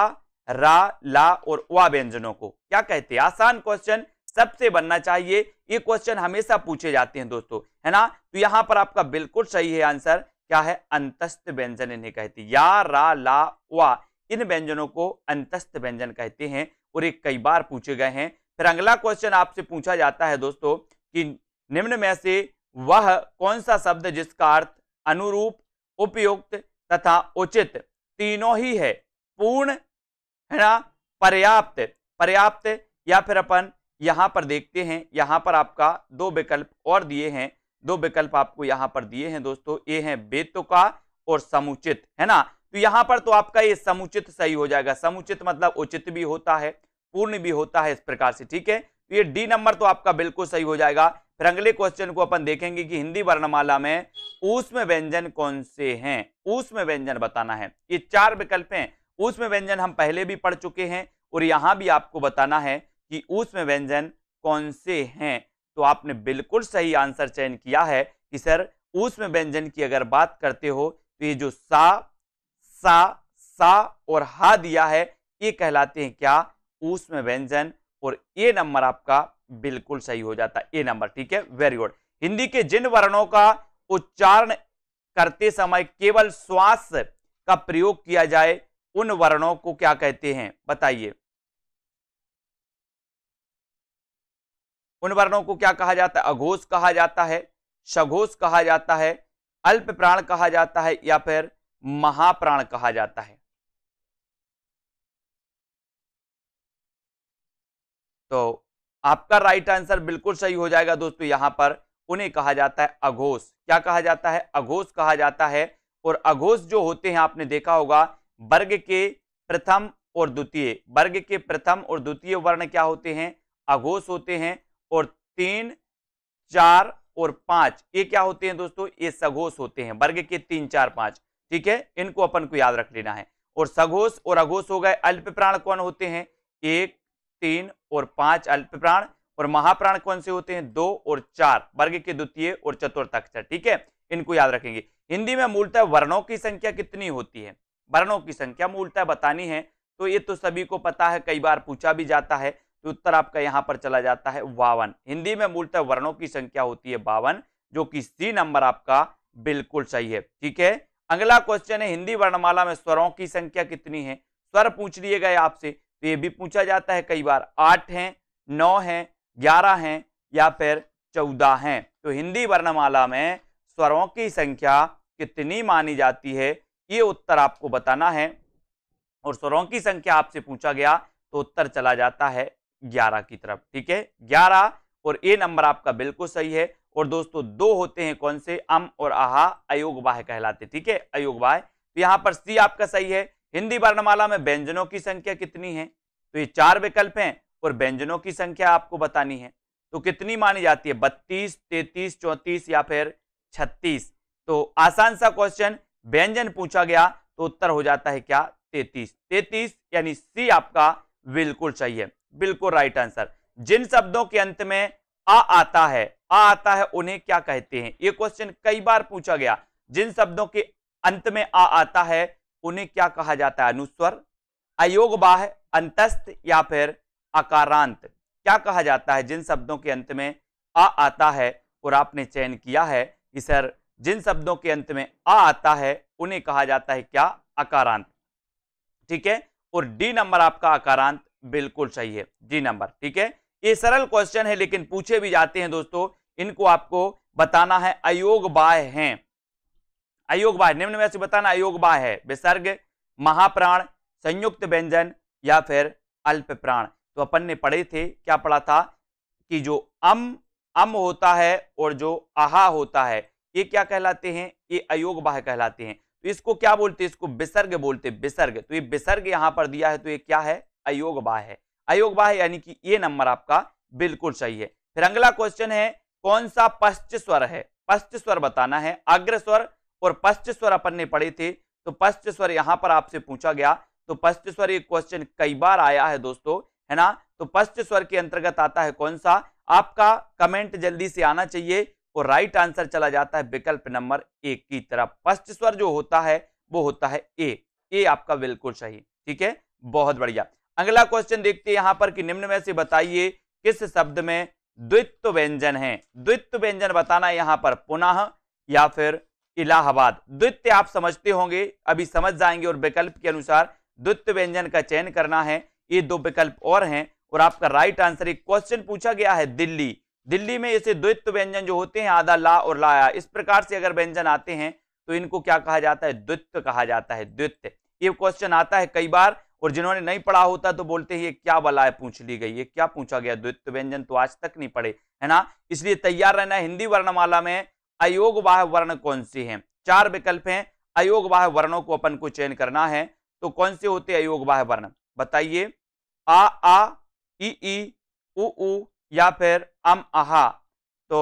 रा ला और वा व्यंजनों को क्या कहते हैं आसान क्वेश्चन सबसे बनना चाहिए ये क्वेश्चन हमेशा पूछे जाते हैं दोस्तों है ना तो यहां पर आपका बिल्कुल सही है आंसर क्या है अंतस्थ व्यंजन इन्हें कहते या रा ला वा इन व्यंजनों को अंतस्थ व्यंजन कहते हैं और ये कई बार पूछे गए हैं फिर अगला क्वेश्चन आपसे पूछा जाता है दोस्तों कि निम्न में से वह कौन सा शब्द जिसका अर्थ अनुरूप उपयुक्त तथा उचित तीनों ही है पूर्ण है ना पर्याप्त पर्याप्त या फिर अपन यहां पर देखते हैं यहां पर आपका दो विकल्प और दिए हैं दो विकल्प आपको यहां पर दिए हैं दोस्तों ये हैं बेतुका और समुचित है ना तो यहां पर तो आपका ये समुचित सही हो जाएगा समुचित मतलब उचित भी होता है पूर्ण भी होता है इस प्रकार से ठीक है तो ये डी नंबर तो आपका बिल्कुल सही हो जाएगा फिर अगले क्वेश्चन को अपन देखेंगे कि हिंदी वर्णमाला में ऊष्म व्यंजन कौन से हैं ऊष्म व्यंजन बताना है ये चार विकल्प हैं ऊष्म व्यंजन हम पहले भी पढ़ चुके हैं और यहां भी आपको बताना है कि ऊष्म व्यंजन कौन से हैं तो आपने बिल्कुल सही आंसर चयन किया है कि सर ऊष्म व्यंजन की अगर बात करते हो तो ये जो सा सा सा और हा दिया है ये कहलाते हैं क्या उसमें व्यंजन और ए नंबर आपका बिल्कुल सही हो जाता है ए नंबर ठीक है वेरी गुड हिंदी के जिन वर्णों का उच्चारण करते समय केवल श्वास का प्रयोग किया जाए उन वर्णों को क्या कहते हैं बताइए उन वर्णों को क्या कहा जाता है अघोष कहा जाता है सघोष कहा जाता है अल्प प्राण कहा जाता है या फिर महाप्राण कहा जाता है तो आपका राइट आंसर बिल्कुल सही हो जाएगा दोस्तों यहां पर उन्हें कहा जाता है अघोष क्या कहा जाता है अघोष कहा जाता है और अघोष जो होते हैं आपने देखा होगा वर्ग के प्रथम और द्वितीय वर्ग के प्रथम और द्वितीय वर्ण क्या होते हैं अघोष होते हैं और तीन चार और पांच ये क्या होते हैं दोस्तों ये सघोष होते हैं वर्ग के तीन चार पांच ठीक है इनको अपन को याद रख लेना है और सघोष और अघोष हो गए अल्प प्राण कौन होते हैं एक तीन और पांच अल्प प्राण और महाप्राण कौन से होते हैं दो और चार वर्ग के द्वितीय और चतुर्थ अक्षर ठीक है इनको याद रखेंगे हिंदी में मूलतः वर्णों की संख्या कितनी होती है वर्णों की संख्या मूलतः बतानी है तो ये तो सभी को पता है कई बार पूछा भी जाता है तो उत्तर आपका यहाँ पर चला जाता है बावन हिंदी में मूलतः वर्णों की संख्या होती है बावन जो कि सी नंबर आपका बिल्कुल सही है ठीक है अगला क्वेश्चन है हिंदी वर्णमाला में स्वरों की संख्या कितनी है स्वर पूछ लिए गए आपसे तो ये भी पूछा जाता है कई बार आठ हैं नौ हैं ग्यारह हैं या फिर चौदह हैं तो हिंदी वर्णमाला में स्वरों की संख्या कितनी मानी जाती है ये उत्तर आपको बताना है और स्वरों की संख्या आपसे पूछा गया तो उत्तर चला जाता है ग्यारह की तरफ ठीक है ग्यारह और ए नंबर आपका बिल्कुल सही है और दोस्तों दो होते हैं कौन से अम और आहा अयोगवाह कहलाते ठीक है अयोग तो यहां पर सी आपका सही है हिंदी वर्णमाला में व्यंजनों की संख्या कितनी है तो ये चार विकल्प हैं और व्यंजनों की संख्या आपको बतानी है तो कितनी मानी जाती है बत्तीस तैतीस चौंतीस या फिर छत्तीस तो आसान सा क्वेश्चन व्यंजन पूछा गया तो उत्तर हो जाता है क्या तैतीस तैतीस यानी सी आपका बिल्कुल सही है बिल्कुल राइट आंसर जिन शब्दों के अंत में आ आता है आ आता है उन्हें क्या कहते हैं ये क्वेश्चन कई बार पूछा गया जिन शब्दों के अंत में आ आता है उन्हें क्या कहा जाता है अनुस्वर अयोग बाह अंतस्थ या फिर अकारांत क्या कहा जाता है जिन शब्दों के अंत में आ आता है और आपने चयन किया है कि सर जिन शब्दों के अंत में आ आता है उन्हें कहा जाता है क्या अकारांत ठीक है और डी नंबर आपका अकारांत बिल्कुल सही है डी नंबर ठीक है ये सरल क्वेश्चन है लेकिन पूछे भी जाते हैं दोस्तों इनको आपको बताना है अयोग बाय है अयोग बाय निम्न में से बताना अयोग बाय है विसर्ग महाप्राण संयुक्त व्यंजन या फिर अल्प प्राण तो अपन ने पढ़े थे क्या पढ़ा था कि जो अम अम होता है और जो आहा होता है ये क्या कहलाते हैं ये अयोग बाह कहलाते हैं तो इसको क्या बोलते हैं इसको विसर्ग बोलते विसर्ग तो ये विसर्ग यहां पर दिया है तो ये क्या है अयोग बाह है अयोगवाह यानी कि ये नंबर आपका बिल्कुल सही है फिर अगला क्वेश्चन है कौन सा पश्च स्वर है पश्च स्वर बताना है अग्र स्वर और पश्च स्वर अपन ने पढ़े थे तो पश्च स्वर यहां पर आपसे पूछा गया तो पश्च स्वर ये क्वेश्चन कई बार आया है दोस्तों है ना तो पश्च स्वर के अंतर्गत आता है कौन सा आपका कमेंट जल्दी से आना चाहिए और राइट आंसर चला जाता है विकल्प नंबर एक की तरफ पश्च स्वर जो होता है वो होता है ए ए आपका बिल्कुल सही ठीक है बहुत बढ़िया अगला क्वेश्चन देखते हैं यहां पर कि निम्न में से बताइए किस शब्द में द्वित्व व्यंजन है द्वित्व व्यंजन बताना है यहां पर पुनः या फिर इलाहाबाद द्वित्य आप समझते होंगे अभी समझ जाएंगे और विकल्प के अनुसार द्वित्व व्यंजन का चयन करना है ये दो विकल्प और हैं और आपका राइट आंसर एक क्वेश्चन पूछा गया है दिल्ली दिल्ली में ऐसे द्वित्व व्यंजन जो होते हैं आधा ला और लाया इस प्रकार से अगर व्यंजन आते हैं तो इनको क्या कहा जाता है द्वित्व कहा जाता है द्वित्य ये क्वेश्चन आता है कई बार और जिन्होंने नहीं पढ़ा होता तो बोलते हैं ये क्या है पूछ ली गई ये क्या पूछा गया द्वित्व व्यंजन तो आज तक नहीं पढ़े है ना इसलिए तैयार रहना हिंदी वर्णमाला में अयोग वाह वर्ण कौन सी है चार विकल्प हैं अयोग वाह वर्णों को अपन को चयन करना है तो कौन से होते अयोग वाह वर्ण बताइए आ आ ई ई उ उ या फिर अम आहा तो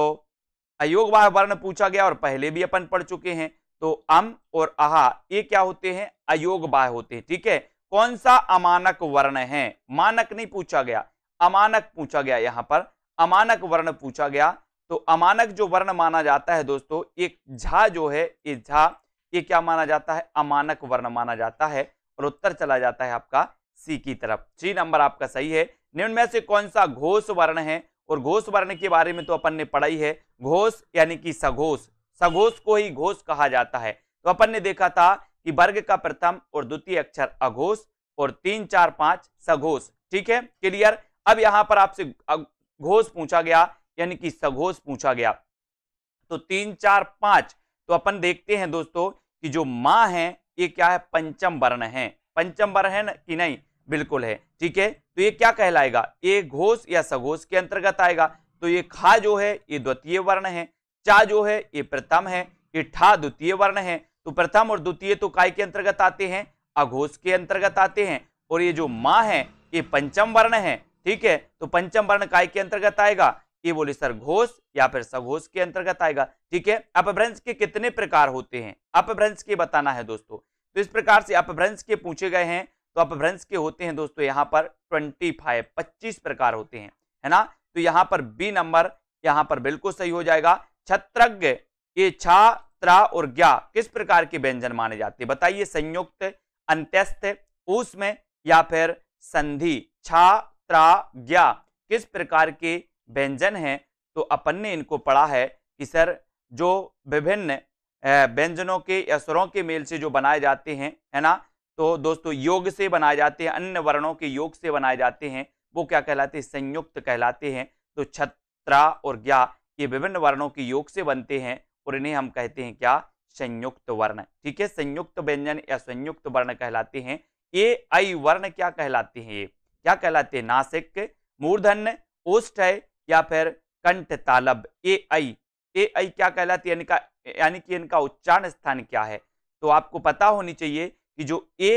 अयोग वाह वर्ण पूछा गया और पहले भी अपन पढ़ चुके हैं तो अम और आहा ये क्या होते हैं अयोग बाह होते हैं ठीक है कौन सा अमानक वर्ण है मानक नहीं पूछा गया अमानक पूछा गया यहां पर अमानक वर्ण पूछा गया तो अमानक जो वर्ण माना जाता है दोस्तों एक झा जो है ये झा ये क्या माना जाता है अमानक वर्ण माना जाता है और उत्तर चला जाता है आपका सी की तरफ सी नंबर आपका सही है निम्न में से कौन सा घोष वर्ण है और घोष वर्ण के बारे में तो अपन ने पढ़ाई है घोष यानी कि सघोष सघोष को ही घोष कहा जाता है तो अपन ने देखा था कि वर्ग का प्रथम और द्वितीय अक्षर अघोष और तीन चार पांच सघोष ठीक है क्लियर अब यहां पर आपसे घोष पूछा गया यानी कि सघोष पूछा गया तो तीन चार पांच तो अपन देखते हैं दोस्तों कि जो माँ है ये क्या है पंचम वर्ण है पंचम वर्ण है कि नहीं बिल्कुल है ठीक है तो ये क्या कहलाएगा ये घोष या सघोष के अंतर्गत आएगा तो ये खा जो है ये द्वितीय वर्ण है चा जो है ये प्रथम है ये ठा द्वितीय वर्ण है तो प्रथम और द्वितीय तो काय के अंतर्गत आते हैं अघोष के अंतर्गत आते हैं और ये जो माँ है ये पंचम वर्ण है ठीक है तो पंचम वर्ण काय के अंतर्गत आएगा ये बोले सर घोष या फिर सघोष के अंतर्गत आएगा ठीक है अपभ्रंश के कितने प्रकार होते हैं अपभ्रंश के बताना है दोस्तों तो इस प्रकार से अपभ्रंश के पूछे गए हैं तो अपभ्रंश के होते हैं दोस्तों यहाँ पर ट्वेंटी फाइव पच्चीस प्रकार होते हैं है ना तो यहाँ पर बी नंबर यहाँ पर बिल्कुल सही हो जाएगा छत्रज्ञ ये छा त्रा और ज्ञा किस प्रकार के व्यंजन माने जाते हैं बताइए संयुक्त अंत्यस्थ उसमें या फिर संधि छा त्रा ज्ञा किस प्रकार के व्यंजन हैं तो अपन ने इनको पढ़ा है कि सर जो विभिन्न व्यंजनों के या स्वरों के मेल से जो बनाए जाते हैं है ना तो दोस्तों योग से बनाए जाते हैं अन्य वर्णों के योग से बनाए जाते हैं वो क्या कहलाते हैं संयुक्त कहलाते हैं तो छत्रा और ज्ञा ये विभिन्न वर्णों के योग से बनते हैं और इन्हें हम कहते हैं क्या संयुक्त वर्ण ठीक है संयुक्त व्यंजन या संयुक्त वर्ण कहलाते हैं ए आई वर्ण क्या कहलाते हैं ये क्या कहलाते हैं नासिक मूर्धन ओष्ठ या फिर कंठ तालब ए आई ए आई क्या कहलाती है इनका यानी कि इनका उच्चारण स्थान क्या है तो आपको पता होनी चाहिए कि जो ए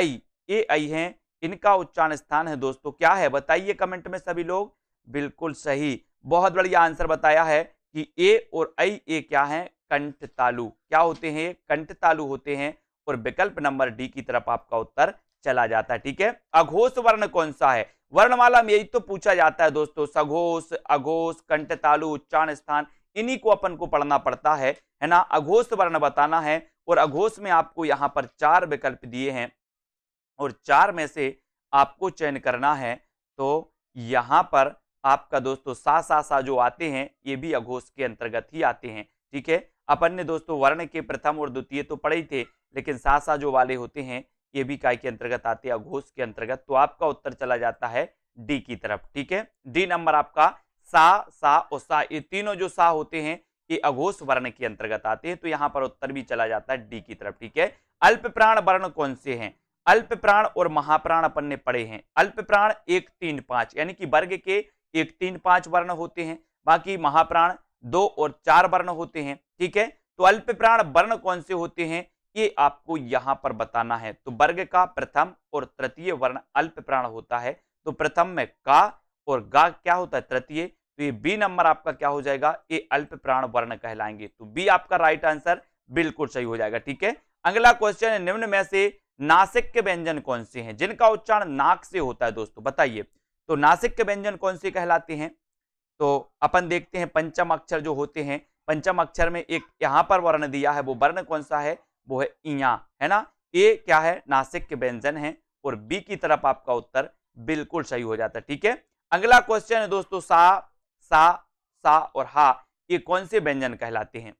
आई ए आई है इनका उच्चारण स्थान है दोस्तों क्या है बताइए कमेंट में सभी लोग बिल्कुल सही बहुत बढ़िया आंसर बताया है कि ए और आई ए क्या है कंठ तालु क्या होते हैं कंठ तालु होते हैं और विकल्प नंबर डी की तरफ आपका उत्तर चला जाता है ठीक है अघोष वर्ण कौन सा है वर्णमाला में यही तो पूछा जाता है दोस्तों सघोष अघोष कंठ तालु उच्चारण स्थान इन्हीं को अपन को पढ़ना पड़ता है है ना अघोष वर्ण बताना है और अघोष में आपको यहाँ पर चार विकल्प दिए हैं और चार में से आपको चयन करना है तो यहाँ पर आपका दोस्तों सा सा सा जो आते हैं ये भी अघोष के अंतर्गत ही आते हैं ठीक है अपन ने दोस्तों वर्ण के प्रथम और द्वितीय तो पढ़े थे लेकिन सा सा जो वाले होते हैं ये भी काय के अंतर्गत आते हैं अघोष के अंतर्गत तो आपका उत्तर चला जाता है डी की तरफ ठीक है डी नंबर आपका सा सा और सा ये तीनों जो सा होते हैं ये अघोष वर्ण के अंतर्गत आते हैं तो यहाँ पर उत्तर भी चला जाता है डी की तरफ ठीक है अल्प प्राण वर्ण कौन से हैं अल्प प्राण और महाप्राण अपन ने पढ़े हैं अल्प प्राण एक तीन पांच यानी कि वर्ग के एक तीन पांच वर्ण होते हैं बाकी महाप्राण दो और चार वर्ण होते हैं ठीक है तो अल्प प्राण वर्ण कौन से होते हैं ये आपको यहां पर बताना है तो वर्ग का प्रथम और तृतीय वर्ण अल्प प्राण होता है तो प्रथम में का और गा क्या होता है तृतीय तो ये बी नंबर आपका क्या हो जाएगा ये अल्प प्राण वर्ण कहलाएंगे तो बी आपका राइट आंसर बिल्कुल सही हो जाएगा ठीक है अगला क्वेश्चन है निम्न में से नासिक के व्यंजन कौन से हैं जिनका उच्चारण नाक से होता है दोस्तों बताइए तो नासिक के व्यंजन कौन से कहलाते हैं तो अपन देखते हैं पंचम अक्षर जो होते हैं पंचम अक्षर में एक यहाँ पर वर्ण दिया है वो वर्ण कौन सा है वो है इया है ना ए क्या है नासिक के व्यंजन है और बी की तरफ आपका उत्तर बिल्कुल सही हो जाता है ठीक है अगला क्वेश्चन है दोस्तों सा सा सा और हा ये कौन से व्यंजन कहलाते हैं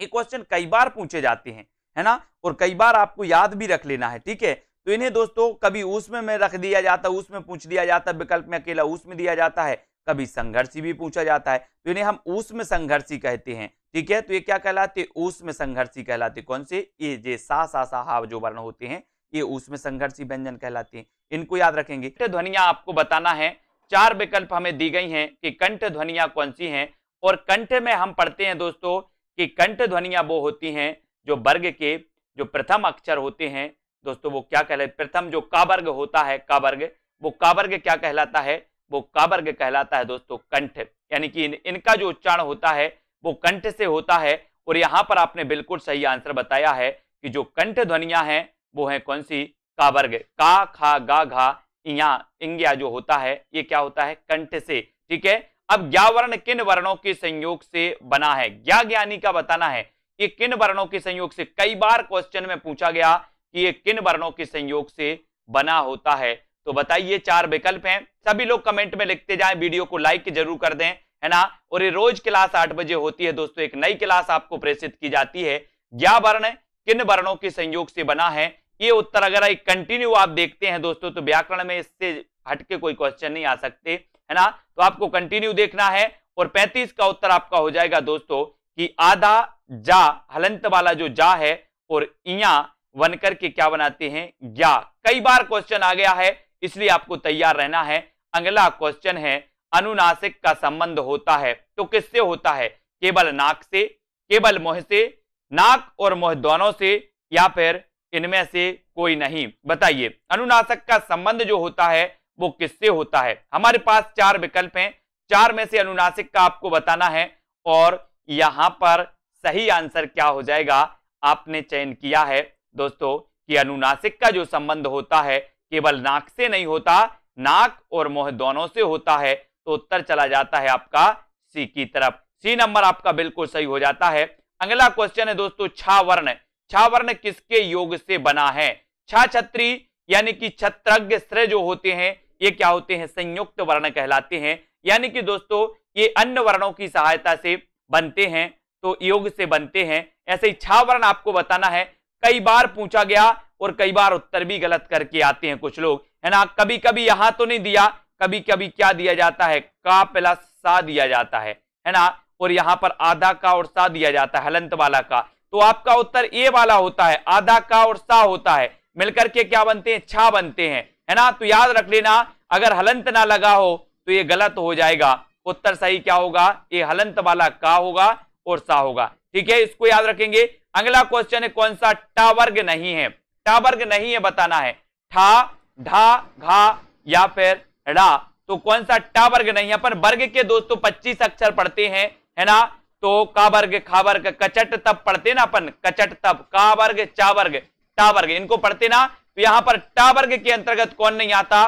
ये क्वेश्चन कई बार पूछे जाते हैं है ना और कई बार आपको याद भी रख लेना है ठीक है तो इन्हें दोस्तों कभी उसमें में रख दिया जाता है उसमें पूछ दिया जाता है विकल्प में अकेला उसमें दिया जाता है कभी संघर्षी भी पूछा जाता है तो इन्हें हम उसमें संघर्षी कहते हैं ठीक है तो ये क्या कहलाते उसमें संघर्षी कहलाते कौन से ये जे सा सा सा हाव जो वर्ण होते हैं ये उसमें संघर्षी व्यंजन कहलाते हैं इनको याद रखेंगे कंठ ध्वनिया आपको बताना है चार विकल्प हमें दी गई हैं कि कंठ ध्वनिया कौन सी हैं और कंठ में हम पढ़ते हैं दोस्तों कि कंठ ध्वनिया वो होती हैं जो वर्ग के जो प्रथम अक्षर होते हैं दोस्तों वो क्या कहला प्रथम जो काबर्ग होता है काबर्ग वो काबर्ग क्या कहलाता है वो काबर्ग कहलाता है दोस्तों कंठ यानी कि इन, इनका जो उच्चारण होता है वो कंठ से होता है और यहाँ पर आपने बिल्कुल सही आंसर बताया है कि जो कंठ ध्वनियां हैं वो है कौन सी काबर्ग का खा गा घा इया इंग्या जो होता है ये क्या होता है कंठ से ठीक है अब ज्ञावर्ण किन वर्णों के संयोग से बना है ज्ञा ज्ञानी का बताना है ये किन वर्णों के संयोग से कई बार क्वेश्चन में पूछा गया कि ये किन वर्णों के संयोग से बना होता है तो बताइए चार विकल्प हैं सभी लोग कमेंट में लिखते जाएं वीडियो को लाइक जरूर कर दें है ना और ये रोज क्लास आठ बजे होती है दोस्तों एक नई क्लास आपको प्रेषित की जाती है ज्ञा वर्ण किन वर्णों के संयोग से बना है ये उत्तर अगर एक कंटिन्यू आप देखते हैं दोस्तों तो व्याकरण में इससे हटके कोई क्वेश्चन नहीं आ सकते है ना तो आपको कंटिन्यू देखना है और 35 का उत्तर आपका हो जाएगा दोस्तों कि आधा जा हलंत वाला जो जा है और इया वन करके क्या बनाते हैं या कई बार क्वेश्चन आ गया है इसलिए आपको तैयार रहना है अगला क्वेश्चन है अनुनासिक का संबंध होता है तो किससे होता है केवल नाक से केवल मोह से नाक और मोह दोनों से या फिर इनमें से कोई नहीं बताइए अनुनाशक का संबंध जो होता है वो किससे होता है हमारे पास चार विकल्प हैं चार में से अनुनासिक का आपको बताना है और यहां पर सही आंसर क्या हो जाएगा आपने चयन किया है दोस्तों कि अनुनासिक का जो संबंध होता है केवल नाक से नहीं होता नाक और मोह दोनों से होता है तो उत्तर चला जाता है आपका सी की तरफ सी नंबर आपका बिल्कुल सही हो जाता है अगला क्वेश्चन है दोस्तों छा वर्ण छा वर्ण किसके योग से बना है छा छत्री यानी कि छत्रज्ञ श्रेय जो होते हैं ये क्या होते हैं संयुक्त वर्ण कहलाते हैं यानी कि दोस्तों ये अन्य वर्णों की सहायता से बनते हैं तो योग से बनते हैं ऐसे ही छा वर्ण आपको बताना है कई बार पूछा गया और कई बार उत्तर भी गलत करके आते हैं कुछ लोग है ना कभी कभी यहां तो नहीं दिया कभी कभी क्या दिया जाता है का प्लस सा दिया जाता है है ना और यहां पर आधा का और सा दिया जाता है हलंत वाला का तो आपका उत्तर ए वाला होता है आधा का और सा होता है मिलकर के क्या बनते हैं छा बनते हैं है ना तो याद रख लेना अगर हलंत ना लगा हो तो ये गलत हो जाएगा उत्तर सही क्या होगा ये हलंत वाला का होगा और सा होगा ठीक है इसको याद रखेंगे अगला क्वेश्चन है कौन सा टावर्ग नहीं है टावर्ग नहीं है बताना है ठा ढा घा या फिर रा तो कौन सा टावर्ग नहीं है अपन वर्ग के दोस्तों पच्चीस अक्षर पढ़ते हैं है ना तो का वर्ग खा वर्ग कचट तब पढ़ते ना अपन कचट तब का वर्ग चा वर्ग इनको पढ़ते ना तो यहां पर टावर्ग के अंतर्गत कौन नहीं आता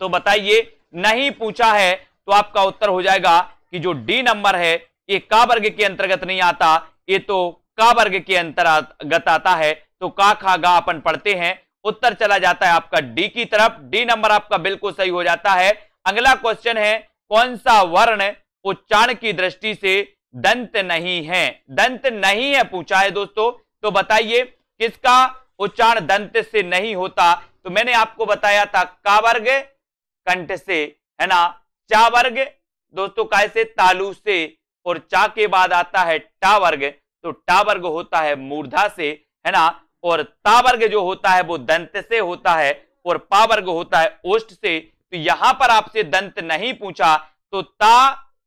तो बताइए नहीं पूछा है तो आपका उत्तर हो जाएगा कि जो डी नंबर है ये का वर्ग के अंतर्गत नहीं आता ये तो का वर्ग के अंतर्गत आता है तो का खा गा अपन पढ़ते हैं उत्तर चला जाता है आपका डी की तरफ डी नंबर आपका बिल्कुल सही हो जाता है अगला क्वेश्चन है कौन सा वर्ण उच्चारण की दृष्टि से दंत नहीं है दंत नहीं है पूछा है दोस्तों तो बताइए किसका उच्चारण दंत से नहीं होता तो मैंने आपको बताया था का वर्ग कंठ से है ना चा वर्ग दोस्तों कैसे तालू से और चा के बाद आता है टा वर्ग तो टावर्ग होता है मूर्धा से है ना और तावर्ग जो होता है वो दंत से होता है और पावर्ग होता है ओष्ट से तो यहां पर आपसे दंत नहीं पूछा तो ता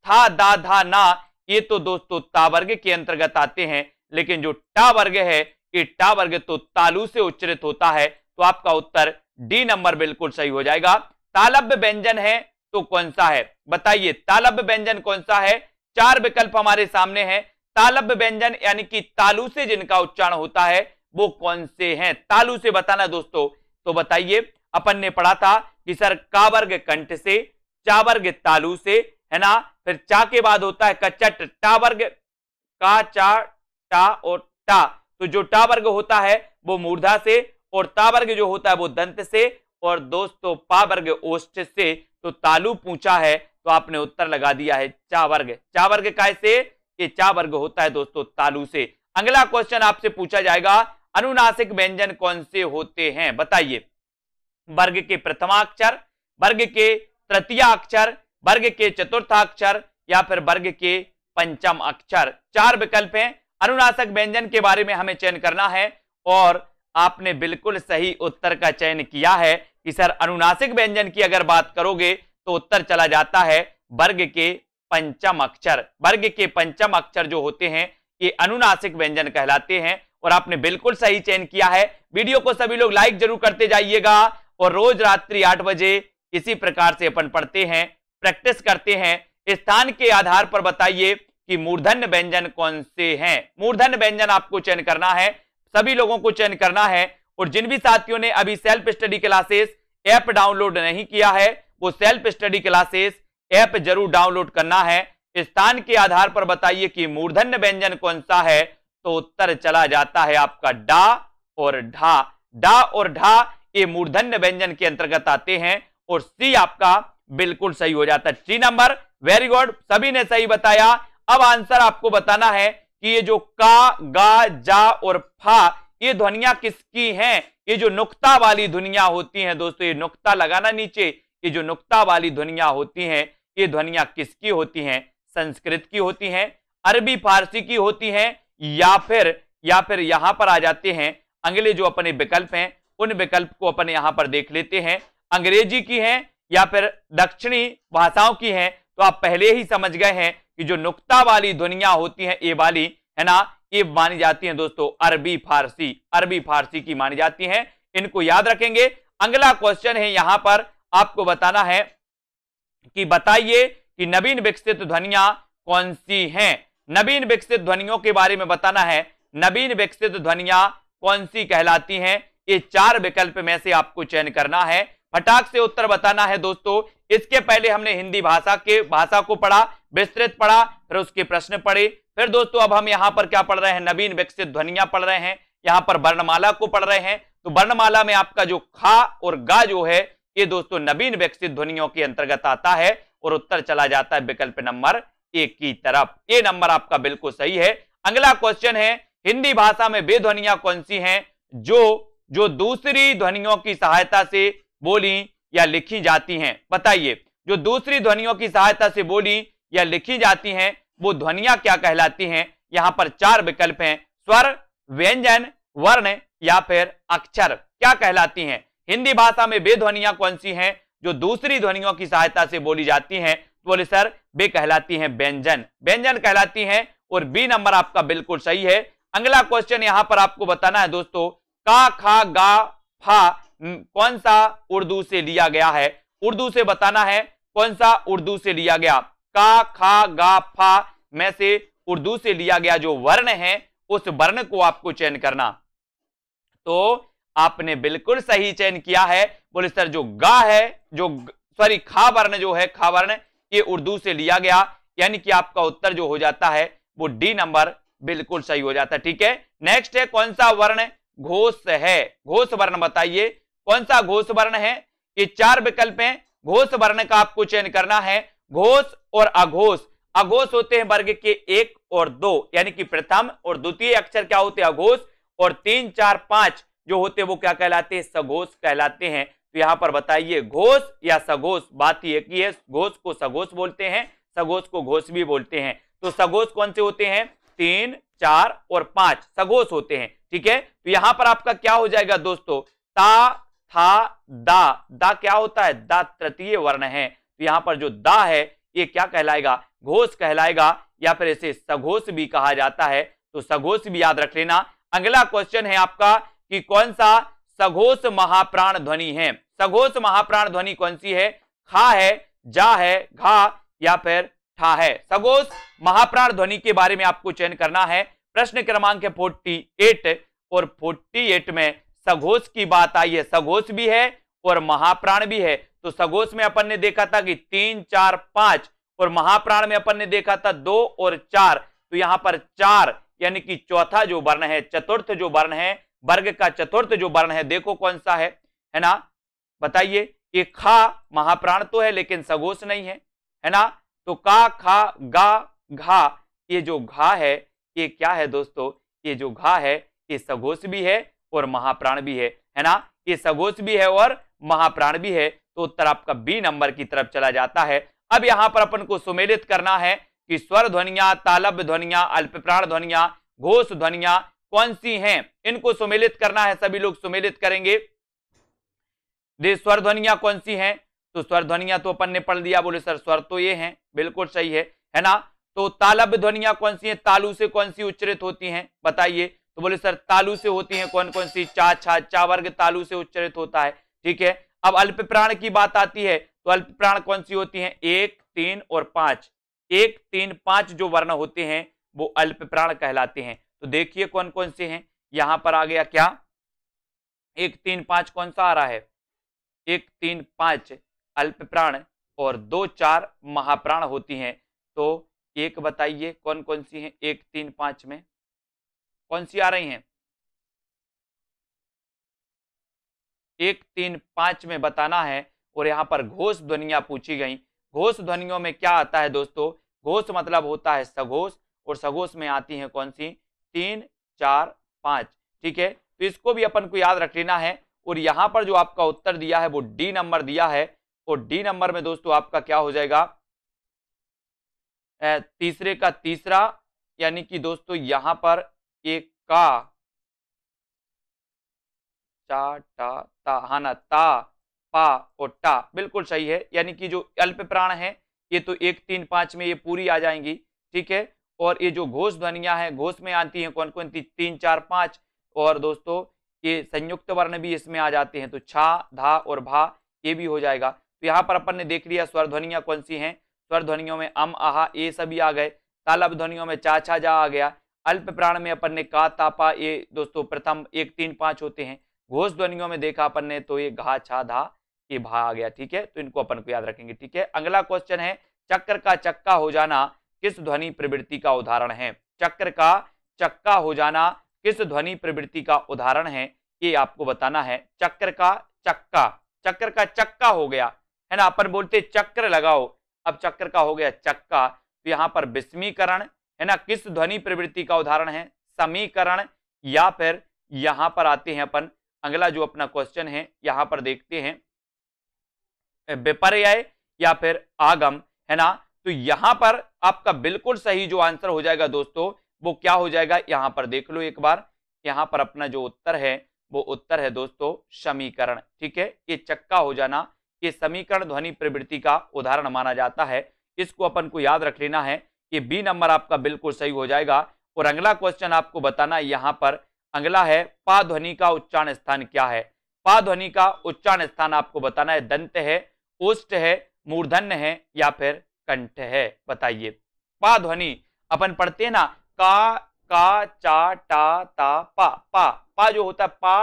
था दा धा ना ये तो दोस्तों तावर्ग के अंतर्गत आते हैं लेकिन जो टावर्ग है ये टावर्ग तो तालु से उच्चरित होता है तो आपका उत्तर डी नंबर बिल्कुल सही हो जाएगा तालब्य व्यंजन है तो कौन सा है बताइए तालब्य व्यंजन कौन सा है चार विकल्प हमारे सामने हैं तालब व्यंजन यानी कि तालु से जिनका उच्चारण होता है वो कौन से हैं तालु से बताना दोस्तों तो बताइए अपन ने पढ़ा था कि सर वर्ग कंठ से चावर्ग तालु से है ना फिर चा के बाद होता है कचट वर्ग का चा टा और टा तो जो टावर्ग होता है वो मूर्धा से और तावर्ग जो होता है वो दंत से और दोस्तों पावर्ग ओष्ठ से तो तालु पूछा है तो आपने उत्तर लगा दिया है चावर्ग चावर्ग काय से ये चा वर्ग होता है दोस्तों तालु से अगला क्वेश्चन आपसे पूछा जाएगा अनुनासिक व्यंजन कौन से होते हैं बताइए वर्ग के प्रथमाक्षर वर्ग के अक्षर वर्ग के चतुर्थाक्षर या फिर वर्ग के पंचम अक्षर चार विकल्प हैं अनुनासक व्यंजन के बारे में हमें चयन करना है और आपने बिल्कुल सही उत्तर का चयन किया है कि सर अनुनासिक व्यंजन की अगर बात करोगे तो उत्तर चला जाता है वर्ग के पंचम अक्षर वर्ग के पंचम अक्षर जो होते हैं ये अनुनासिक व्यंजन कहलाते हैं और आपने बिल्कुल सही चयन किया है वीडियो को सभी लोग लाइक जरूर करते जाइएगा और रोज रात्रि आठ बजे इसी प्रकार से अपन पढ़ते हैं प्रैक्टिस करते हैं स्थान के आधार पर बताइए कि मूर्धन्य व्यंजन कौन से हैं मूर्धन्य व्यंजन आपको चयन करना है सभी लोगों को चयन करना है और जिन भी साथियों ने अभी self study classes app download नहीं किया है वो सेल्फ स्टडी क्लासेस ऐप जरूर डाउनलोड करना है स्थान के आधार पर बताइए कि मूर्धन्य व्यंजन कौन सा है तो उत्तर चला जाता है आपका डा और ढा डा और ढा ये मूर्धन्य व्यंजन के अंतर्गत आते हैं और सी आपका बिल्कुल सही हो जाता है सी नंबर वेरी गुड सभी ने सही बताया अब आंसर आपको बताना है कि ये जो का गा जा और फा ये ध्वनिया किसकी हैं ये जो नुक्ता वाली ध्वनिया होती हैं दोस्तों ये नुक्ता लगाना नीचे ये जो नुक्ता वाली ध्वनिया होती हैं ये ध्वनियां किसकी होती हैं संस्कृत की होती हैं अरबी फारसी की होती हैं या फिर या फिर यहां पर आ जाते हैं अंग्रेज जो अपने विकल्प हैं उन विकल्प को अपने यहां पर देख लेते हैं अंग्रेजी की है या फिर दक्षिणी भाषाओं की है तो आप पहले ही समझ गए हैं कि जो नुक्ता वाली ध्वनिया होती हैं ये वाली है ना ये मानी जाती हैं दोस्तों अरबी फारसी अरबी फारसी की मानी जाती हैं इनको याद रखेंगे अगला क्वेश्चन है यहां पर आपको बताना है कि बताइए कि नवीन विकसित ध्वनिया कौन सी हैं नवीन विकसित ध्वनियों के बारे में बताना है नवीन विकसित ध्वनिया कौन सी कहलाती हैं ये चार विकल्प में से आपको चयन करना है फटाक से उत्तर बताना है दोस्तों इसके पहले हमने हिंदी भाषा के भाषा को पढ़ा विस्तृत पढ़ा फिर उसके प्रश्न पढ़े फिर दोस्तों अब हम यहाँ पर क्या पढ़ रहे हैं नवीन विकसित ध्वनिया पढ़ रहे हैं यहाँ पर वर्णमाला को पढ़ रहे हैं तो वर्णमाला में आपका जो खा और गा जो है ये दोस्तों नवीन विकसित ध्वनियों के अंतर्गत आता है और उत्तर चला जाता है विकल्प नंबर एक की तरफ ये नंबर आपका बिल्कुल सही है अगला क्वेश्चन है हिंदी भाषा में वे ध्वनिया कौन सी हैं जो जो दूसरी ध्वनियों की सहायता से बोली या लिखी जाती हैं बताइए जो दूसरी ध्वनियों की सहायता से बोली या लिखी जाती हैं वो ध्वनिया क्या कहलाती हैं यहां पर चार विकल्प हैं स्वर व्यंजन वर्ण या फिर अक्षर क्या कहलाती हैं हिंदी भाषा में वे ध्वनियां कौन सी हैं जो दूसरी ध्वनियों की सहायता से बोली जाती हैं तो बोले सर वे कहलाती हैं व्यंजन व्यंजन कहलाती हैं और बी नंबर आपका बिल्कुल सही है अगला क्वेश्चन यहां पर आपको बताना है दोस्तों का खा गा फा कौन सा उर्दू से लिया गया है उर्दू से बताना है कौन सा उर्दू से लिया गया का खा गा फा में से उर्दू से लिया गया जो वर्ण है उस वर्ण को आपको चयन करना तो आपने बिल्कुल सही चयन किया है बोले सर जो गा है जो सॉरी खा वर्ण जो है खा वर्ण ये उर्दू से लिया गया यानी कि आपका उत्तर जो हो जाता है वो डी नंबर बिल्कुल सही हो जाता है ठीक है नेक्स्ट है कौन सा वर्ण घोष है घोष वर्ण बताइए कौन सा घोष वर्ण है ये चार विकल्प हैं घोष वर्ण का आपको चयन करना है घोष और अघोष अघोष होते हैं वर्ग के एक और दो यानी कि प्रथम और द्वितीय अक्षर क्या होते हैं अघोष और तीन चार पांच जो होते हैं वो क्या कहलाते हैं सघोष कहलाते हैं तो यहाँ पर बताइए घोष या सगोस बात यह की है घोष को सगोस बोलते हैं सगोस को घोष भी बोलते हैं तो सगोस कौन से होते हैं तीन चार और पांच सगोस होते हैं ठीक है तो यहां पर आपका क्या हो जाएगा दोस्तों ता था दा दा क्या होता है दा तृतीय वर्ण है तो यहां पर जो दा है ये क्या कहलाएगा घोष कहलाएगा या फिर इसे सघोष भी कहा जाता है तो सघोष भी याद रख लेना अगला क्वेश्चन है आपका कि कौन सा सघोष महाप्राण ध्वनि है सघोष महाप्राण ध्वनि कौन सी है खा है जा है घा या फिर ठा है सघोष महाप्राण ध्वनि के बारे में आपको चयन करना है प्रश्न क्रमांक है फोर्टी एट और फोर्टी एट में सघोष की बात आई है सघोष भी है और महाप्राण भी है तो सघोष में अपन ने देखा था कि तीन चार पांच और महाप्राण में अपन ने देखा था दो और चार तो यहां पर चार यानी कि चौथा जो वर्ण है चतुर्थ जो वर्ण है वर्ग का चतुर्थ जो वर्ण है देखो कौन सा है है ना बताइए कि खा महाप्राण तो है लेकिन सगोष नहीं है है ना तो का खा गा घा ये जो घा है ये क्या है दोस्तों ये जो घा है ये सगोष भी है और महाप्राण भी है है ना ये सगोष भी है और महाप्राण भी है तो उत्तर आपका बी नंबर की तरफ चला जाता है अब यहां पर अपन को सुमेलित करना है कि स्वर ध्वनिया तालब ध्वनिया अल्प प्राण ध्वनिया घोष ध्वनिया कौन सी हैं इनको सुमेलित करना है सभी लोग सुमेलित करेंगे स्वर ध्वनिया कौन सी हैं तो स्वर ध्वनिया तो अपन ने पढ़ दिया बोले सर स्वर तो ये हैं बिल्कुल सही है है ना तो तालब ध्वनिया कौन सी हैं तालू से कौन सी उच्चरित होती हैं बताइए तो बोले सर तालू से होती हैं कौन कौन सी चा छा चा वर्ग तालू से उच्चरित होता है ठीक है अब अल्प प्राण की बात आती है तो अल्प प्राण कौन सी होती है एक तीन और पांच एक तीन पांच जो वर्ण होते हैं वो अल्प प्राण कहलाते हैं तो देखिए कौन कौन से हैं यहां पर आ गया क्या एक तीन पांच कौन सा आ रहा है एक तीन पांच अल्प प्राण और दो चार महाप्राण होती हैं तो एक बताइए कौन कौन सी हैं एक तीन पांच में कौन सी आ रही हैं एक तीन पांच में बताना है और यहां पर घोष ध्वनिया पूछी गई घोष ध्वनियों में क्या आता है दोस्तों घोष मतलब होता है सघोष और सघोष में आती हैं कौन सी तीन चार पाँच ठीक है तो इसको भी अपन को याद रख लेना है और यहाँ पर जो आपका उत्तर दिया है वो डी नंबर दिया है और डी नंबर में दोस्तों आपका क्या हो जाएगा तीसरे का तीसरा यानी कि दोस्तों यहां पर एक का चा टा ता हाना ता पा और टा बिल्कुल सही है यानी कि जो अल्प प्राण है ये तो एक तीन पांच में ये पूरी आ जाएंगी ठीक है और ये जो घोष ध्वनिया है घोष में आती हैं कौन कौन सी तीन चार पाँच और दोस्तों ये संयुक्त वर्ण भी इसमें आ जाते हैं तो छा धा और भा ये भी हो जाएगा तो यहाँ पर अपन ने देख लिया स्वर ध्वनिया कौन सी हैं स्वर ध्वनियों में अम आहा ये सभी आ गए तालब ध्वनियों में चा छा जा आ गया अल्प प्राण में अपन ने का तापा ये दोस्तों प्रथम एक तीन पाँच होते हैं घोष ध्वनियों में देखा अपन ने तो ये घा छा धा ये भा आ गया ठीक है तो इनको अपन को याद रखेंगे ठीक है अगला क्वेश्चन है चक्कर का चक्का हो जाना किस ध्वनि प्रवृत्ति का उदाहरण है चक्र का चक्का हो जाना किस ध्वनि प्रवृत्ति का उदाहरण है ये आपको बताना है चक्र का चक्का चक्र का चक्का हो गया है ना अपन बोलते चक्र लगाओ अब चक्र का हो गया चक्का तो यहां पर विस्मीकरण है ना किस ध्वनि प्रवृत्ति का उदाहरण है समीकरण या फिर यहां पर आते हैं अपन अगला जो अपना क्वेश्चन है यहां पर देखते हैं विपर्य या फिर आगम है ना तो यहां पर आपका बिल्कुल सही जो आंसर हो जाएगा दोस्तों वो क्या हो जाएगा यहाँ पर देख लो एक बार यहाँ पर अपना जो उत्तर है वो उत्तर है दोस्तों समीकरण ठीक है ये चक्का हो जाना ये समीकरण ध्वनि प्रवृत्ति का उदाहरण माना जाता है इसको अपन को याद रख लेना है ये बी नंबर आपका बिल्कुल सही हो जाएगा और अगला क्वेश्चन आपको बताना यहाँ पर अगला है पा ध्वनि का उच्चारण स्थान क्या है पा ध्वनि का उच्चारण स्थान आपको बताना है दंत है उष्ट है मूर्धन्य है या फिर कंठ है बताइए पा ध्वनि अपन पढ़ते हैं ना का का चा टा ता पा पा पा जो होता है पा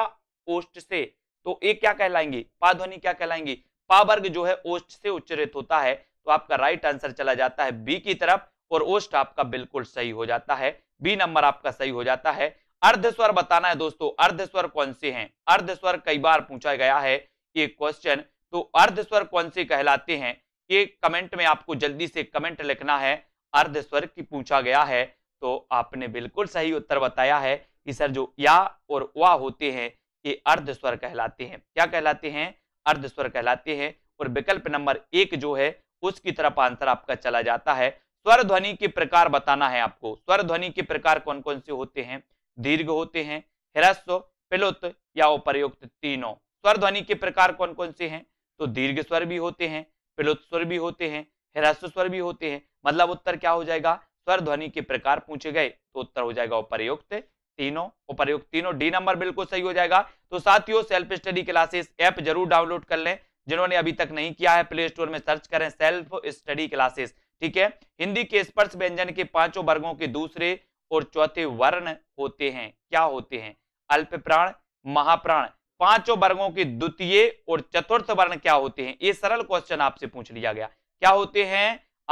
ओष्ठ से तो ये क्या कहलाएंगे पा ध्वनि क्या कहलाएंगे पा वर्ग जो है ओष्ठ से उच्चरित होता है तो आपका राइट आंसर चला जाता है बी की तरफ और ओष्ठ आपका बिल्कुल सही हो जाता है बी नंबर आपका सही हो जाता है अर्ध स्वर बताना है दोस्तों अर्ध स्वर कौन से हैं अर्ध स्वर कई बार पूछा गया है ये क्वेश्चन तो अर्ध स्वर कौन से कहलाते हैं ये कमेंट में आपको जल्दी से कमेंट लिखना है अर्ध स्वर की पूछा गया है तो आपने बिल्कुल सही उत्तर बताया है कि सर जो या और वा होते हैं ये अर्ध स्वर कहलाते हैं क्या कहलाते हैं अर्ध स्वर कहलाते हैं और विकल्प नंबर एक जो है उसकी तरफ आंसर आपका चला जाता है स्वर ध्वनि के प्रकार बताना है आपको स्वर ध्वनि के प्रकार कौन कौन से होते हैं दीर्घ होते हैं हिरस्व पिलुत या उपरयुक्त तीनों स्वर ध्वनि के प्रकार कौन कौन से हैं तो दीर्घ स्वर भी होते हैं पिलोत्स्वर भी होते हैं हिरास्त स्वर भी होते हैं मतलब उत्तर क्या हो जाएगा स्वर ध्वनि के प्रकार पूछे गए तो उत्तर हो जाएगा उपरयुक्त तीनों उपरयुक्त तीनों डी नंबर बिल्कुल सही हो जाएगा तो साथियों सेल्फ स्टडी क्लासेस ऐप जरूर डाउनलोड कर लें जिन्होंने अभी तक नहीं किया है प्ले स्टोर में सर्च करें सेल्फ स्टडी क्लासेस ठीक है हिंदी के स्पर्श व्यंजन के पांचों वर्गों के दूसरे और चौथे वर्ण होते हैं क्या होते हैं अल्प प्राण महाप्राण पांचों वर्गों के द्वितीय और चतुर्थ वर्ण क्या होते हैं ये सरल क्वेश्चन आपसे पूछ लिया गया क्या होते हैं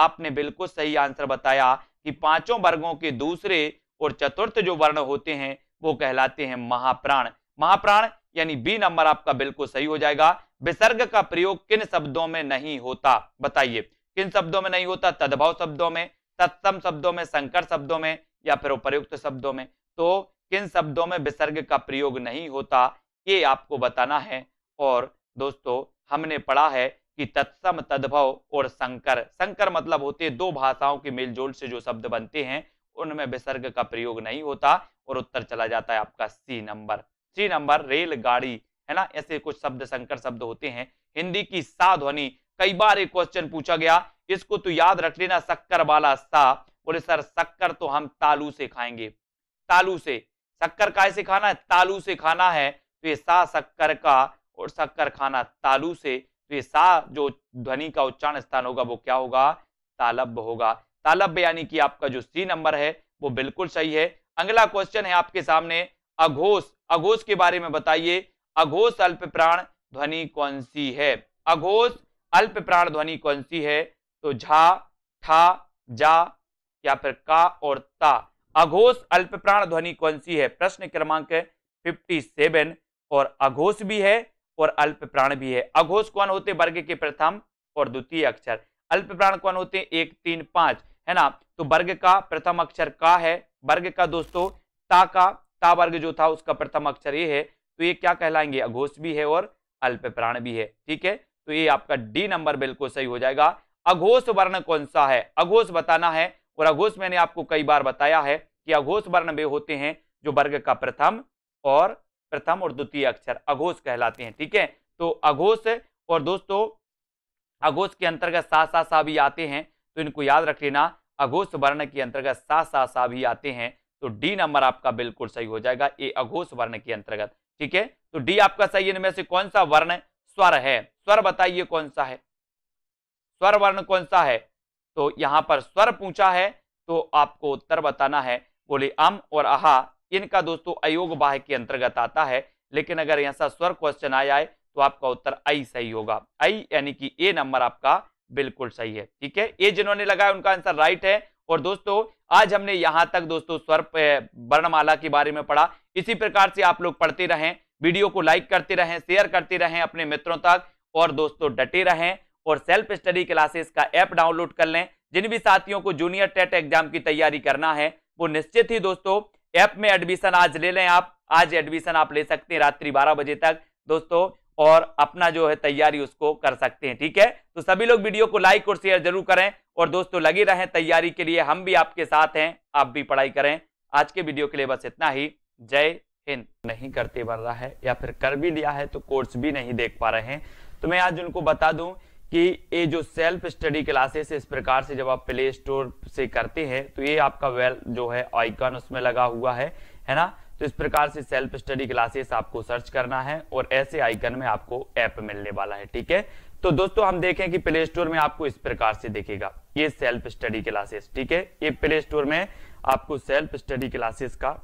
आपने बिल्कुल सही आंसर बताया कि पांचों वर्गों के दूसरे और चतुर्थ जो वर्ण होते हैं वो कहलाते हैं महाप्राण महाप्राण यानी बी नंबर आपका बिल्कुल सही हो जाएगा विसर्ग का प्रयोग किन शब्दों में नहीं होता बताइए किन शब्दों में नहीं होता तद्भव शब्दों में तत्सम शब्दों में संकर शब्दों में या फिर उपयुक्त शब्दों में तो किन शब्दों में विसर्ग का प्रयोग नहीं होता ये आपको बताना है और दोस्तों हमने पढ़ा है कि तत्सम तद्भव और संकर संकर मतलब होते दो भाषाओं के मेलजोल से जो शब्द बनते हैं उनमें विसर्ग का प्रयोग नहीं होता और उत्तर चला जाता है आपका सी नंबर सी नंबर रेलगाड़ी है ना ऐसे कुछ शब्द संकर शब्द होते हैं हिंदी की सा ध्वनि कई बार एक क्वेश्चन पूछा गया इसको तो याद रख लेना शक्कर वाला सा बोले सर शक्कर तो हम तालू से खाएंगे तालू से शक्कर का खाना है तालू से खाना है तो ये सा शक्कर का और शक्कर खाना तालु से तो ये सा जो ध्वनि का उच्चारण स्थान होगा वो क्या होगा तालब्य होगा तालब्य यानी कि आपका जो सी नंबर है वो बिल्कुल सही है अगला क्वेश्चन है आपके सामने अघोष अघोष के बारे में बताइए अघोष अल्प प्राण ध्वनि कौन सी है अघोष अल्प प्राण ध्वनि कौन सी है तो झा ठा जा या फिर का और ता अघोष अल्प प्राण ध्वनि कौन सी है प्रश्न क्रमांक 57 और अघोष भी है और अल्प प्राण भी है अघोष कौन होते वर्ग के प्रथम और द्वितीय अक्षर अल्प प्राण कौन होते हैं एक तीन पांच है ना तो वर्ग का प्रथम अक्षर का है वर्ग का दोस्तों ता का ता वर्ग जो था उसका प्रथम अक्षर ये है तो ये क्या कहलाएंगे अघोष भी है और अल्प प्राण भी है ठीक है तो ये आपका डी नंबर बिल्कुल सही हो जाएगा अघोष वर्ण कौन सा है अघोष बताना है और अघोष मैंने आपको कई बार बताया है कि अघोष वर्ण वे होते हैं जो वर्ग का प्रथम और प्रथम और द्वितीय अक्षर अघोष कहलाते हैं ठीक है तो अघोष और दोस्तों अघोष के अंतर्गत सा सा सा भी आते हैं तो इनको याद रख लेना अघोष वर्ण के अंतर्गत सा सा सा भी आते हैं तो डी नंबर आपका बिल्कुल सही हो जाएगा ए अघोष वर्ण के अंतर्गत ठीक है तो डी आपका सही इनमें से कौन सा वर्ण स्वर है स्वर बताइए कौन सा है स्वर वर्ण कौन सा है तो यहां पर स्वर पूछा है तो आपको उत्तर बताना है बोले अम और आहा इनका दोस्तों अयोग बाह्य के अंतर्गत आता है लेकिन अगर ऐसा स्वर क्वेश्चन आया है तो आपका उत्तर आई सही होगा आई यानी कि ए नंबर आपका बिल्कुल सही है ठीक है ए जिन्होंने लगाया उनका आंसर राइट है और दोस्तों आज हमने यहां तक दोस्तों स्वर वर्णमाला के बारे में पढ़ा इसी प्रकार से आप लोग पढ़ते रहें वीडियो को लाइक करते रहें शेयर करते रहें अपने मित्रों तक और दोस्तों डटे रहें और सेल्फ स्टडी क्लासेस का ऐप डाउनलोड कर लें जिन भी साथियों को जूनियर टेट एग्जाम की तैयारी करना है वो निश्चित ही दोस्तों ऐप में एडमिशन आज ले लें आप आज एडमिशन आप ले सकते हैं रात्रि बारह बजे तक दोस्तों और अपना जो है तैयारी उसको कर सकते हैं ठीक है तो सभी लोग वीडियो को लाइक और शेयर जरूर करें और दोस्तों लगे रहें तैयारी के लिए हम भी आपके साथ हैं आप भी पढ़ाई करें आज के वीडियो के लिए बस इतना ही जय हिंद नहीं करते बन रहा है या फिर कर भी लिया है तो कोर्स भी नहीं देख पा रहे हैं तो मैं आज उनको बता दूं कि ये जो सेल्फ स्टडी क्लासेस इस प्रकार से जब आप प्ले स्टोर से करते हैं तो ये आपका वेल जो है आइकन उसमें लगा हुआ है है ना तो इस प्रकार से सेल्फ स्टडी क्लासेस आपको सर्च करना है और ऐसे आइकन में आपको ऐप मिलने वाला है ठीक है तो दोस्तों हम देखें कि प्ले स्टोर में आपको इस प्रकार से देखेगा ये सेल्फ स्टडी क्लासेस ठीक है ये प्ले स्टोर में आपको सेल्फ स्टडी क्लासेस का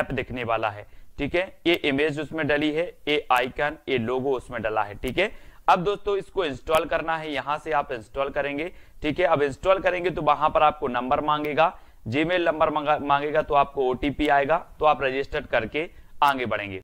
ऐप दिखने वाला है ठीक है ये इमेज उसमें डली है ये आइकन ये लोगो उसमें डला है ठीक है अब दोस्तों इसको इंस्टॉल करना है यहां से आप इंस्टॉल करेंगे ठीक है अब इंस्टॉल करेंगे तो वहां पर आपको नंबर मांगेगा जीमेल नंबर मांगेगा तो आपको ओटीपी आएगा तो आप रजिस्टर्ड करके आगे बढ़ेंगे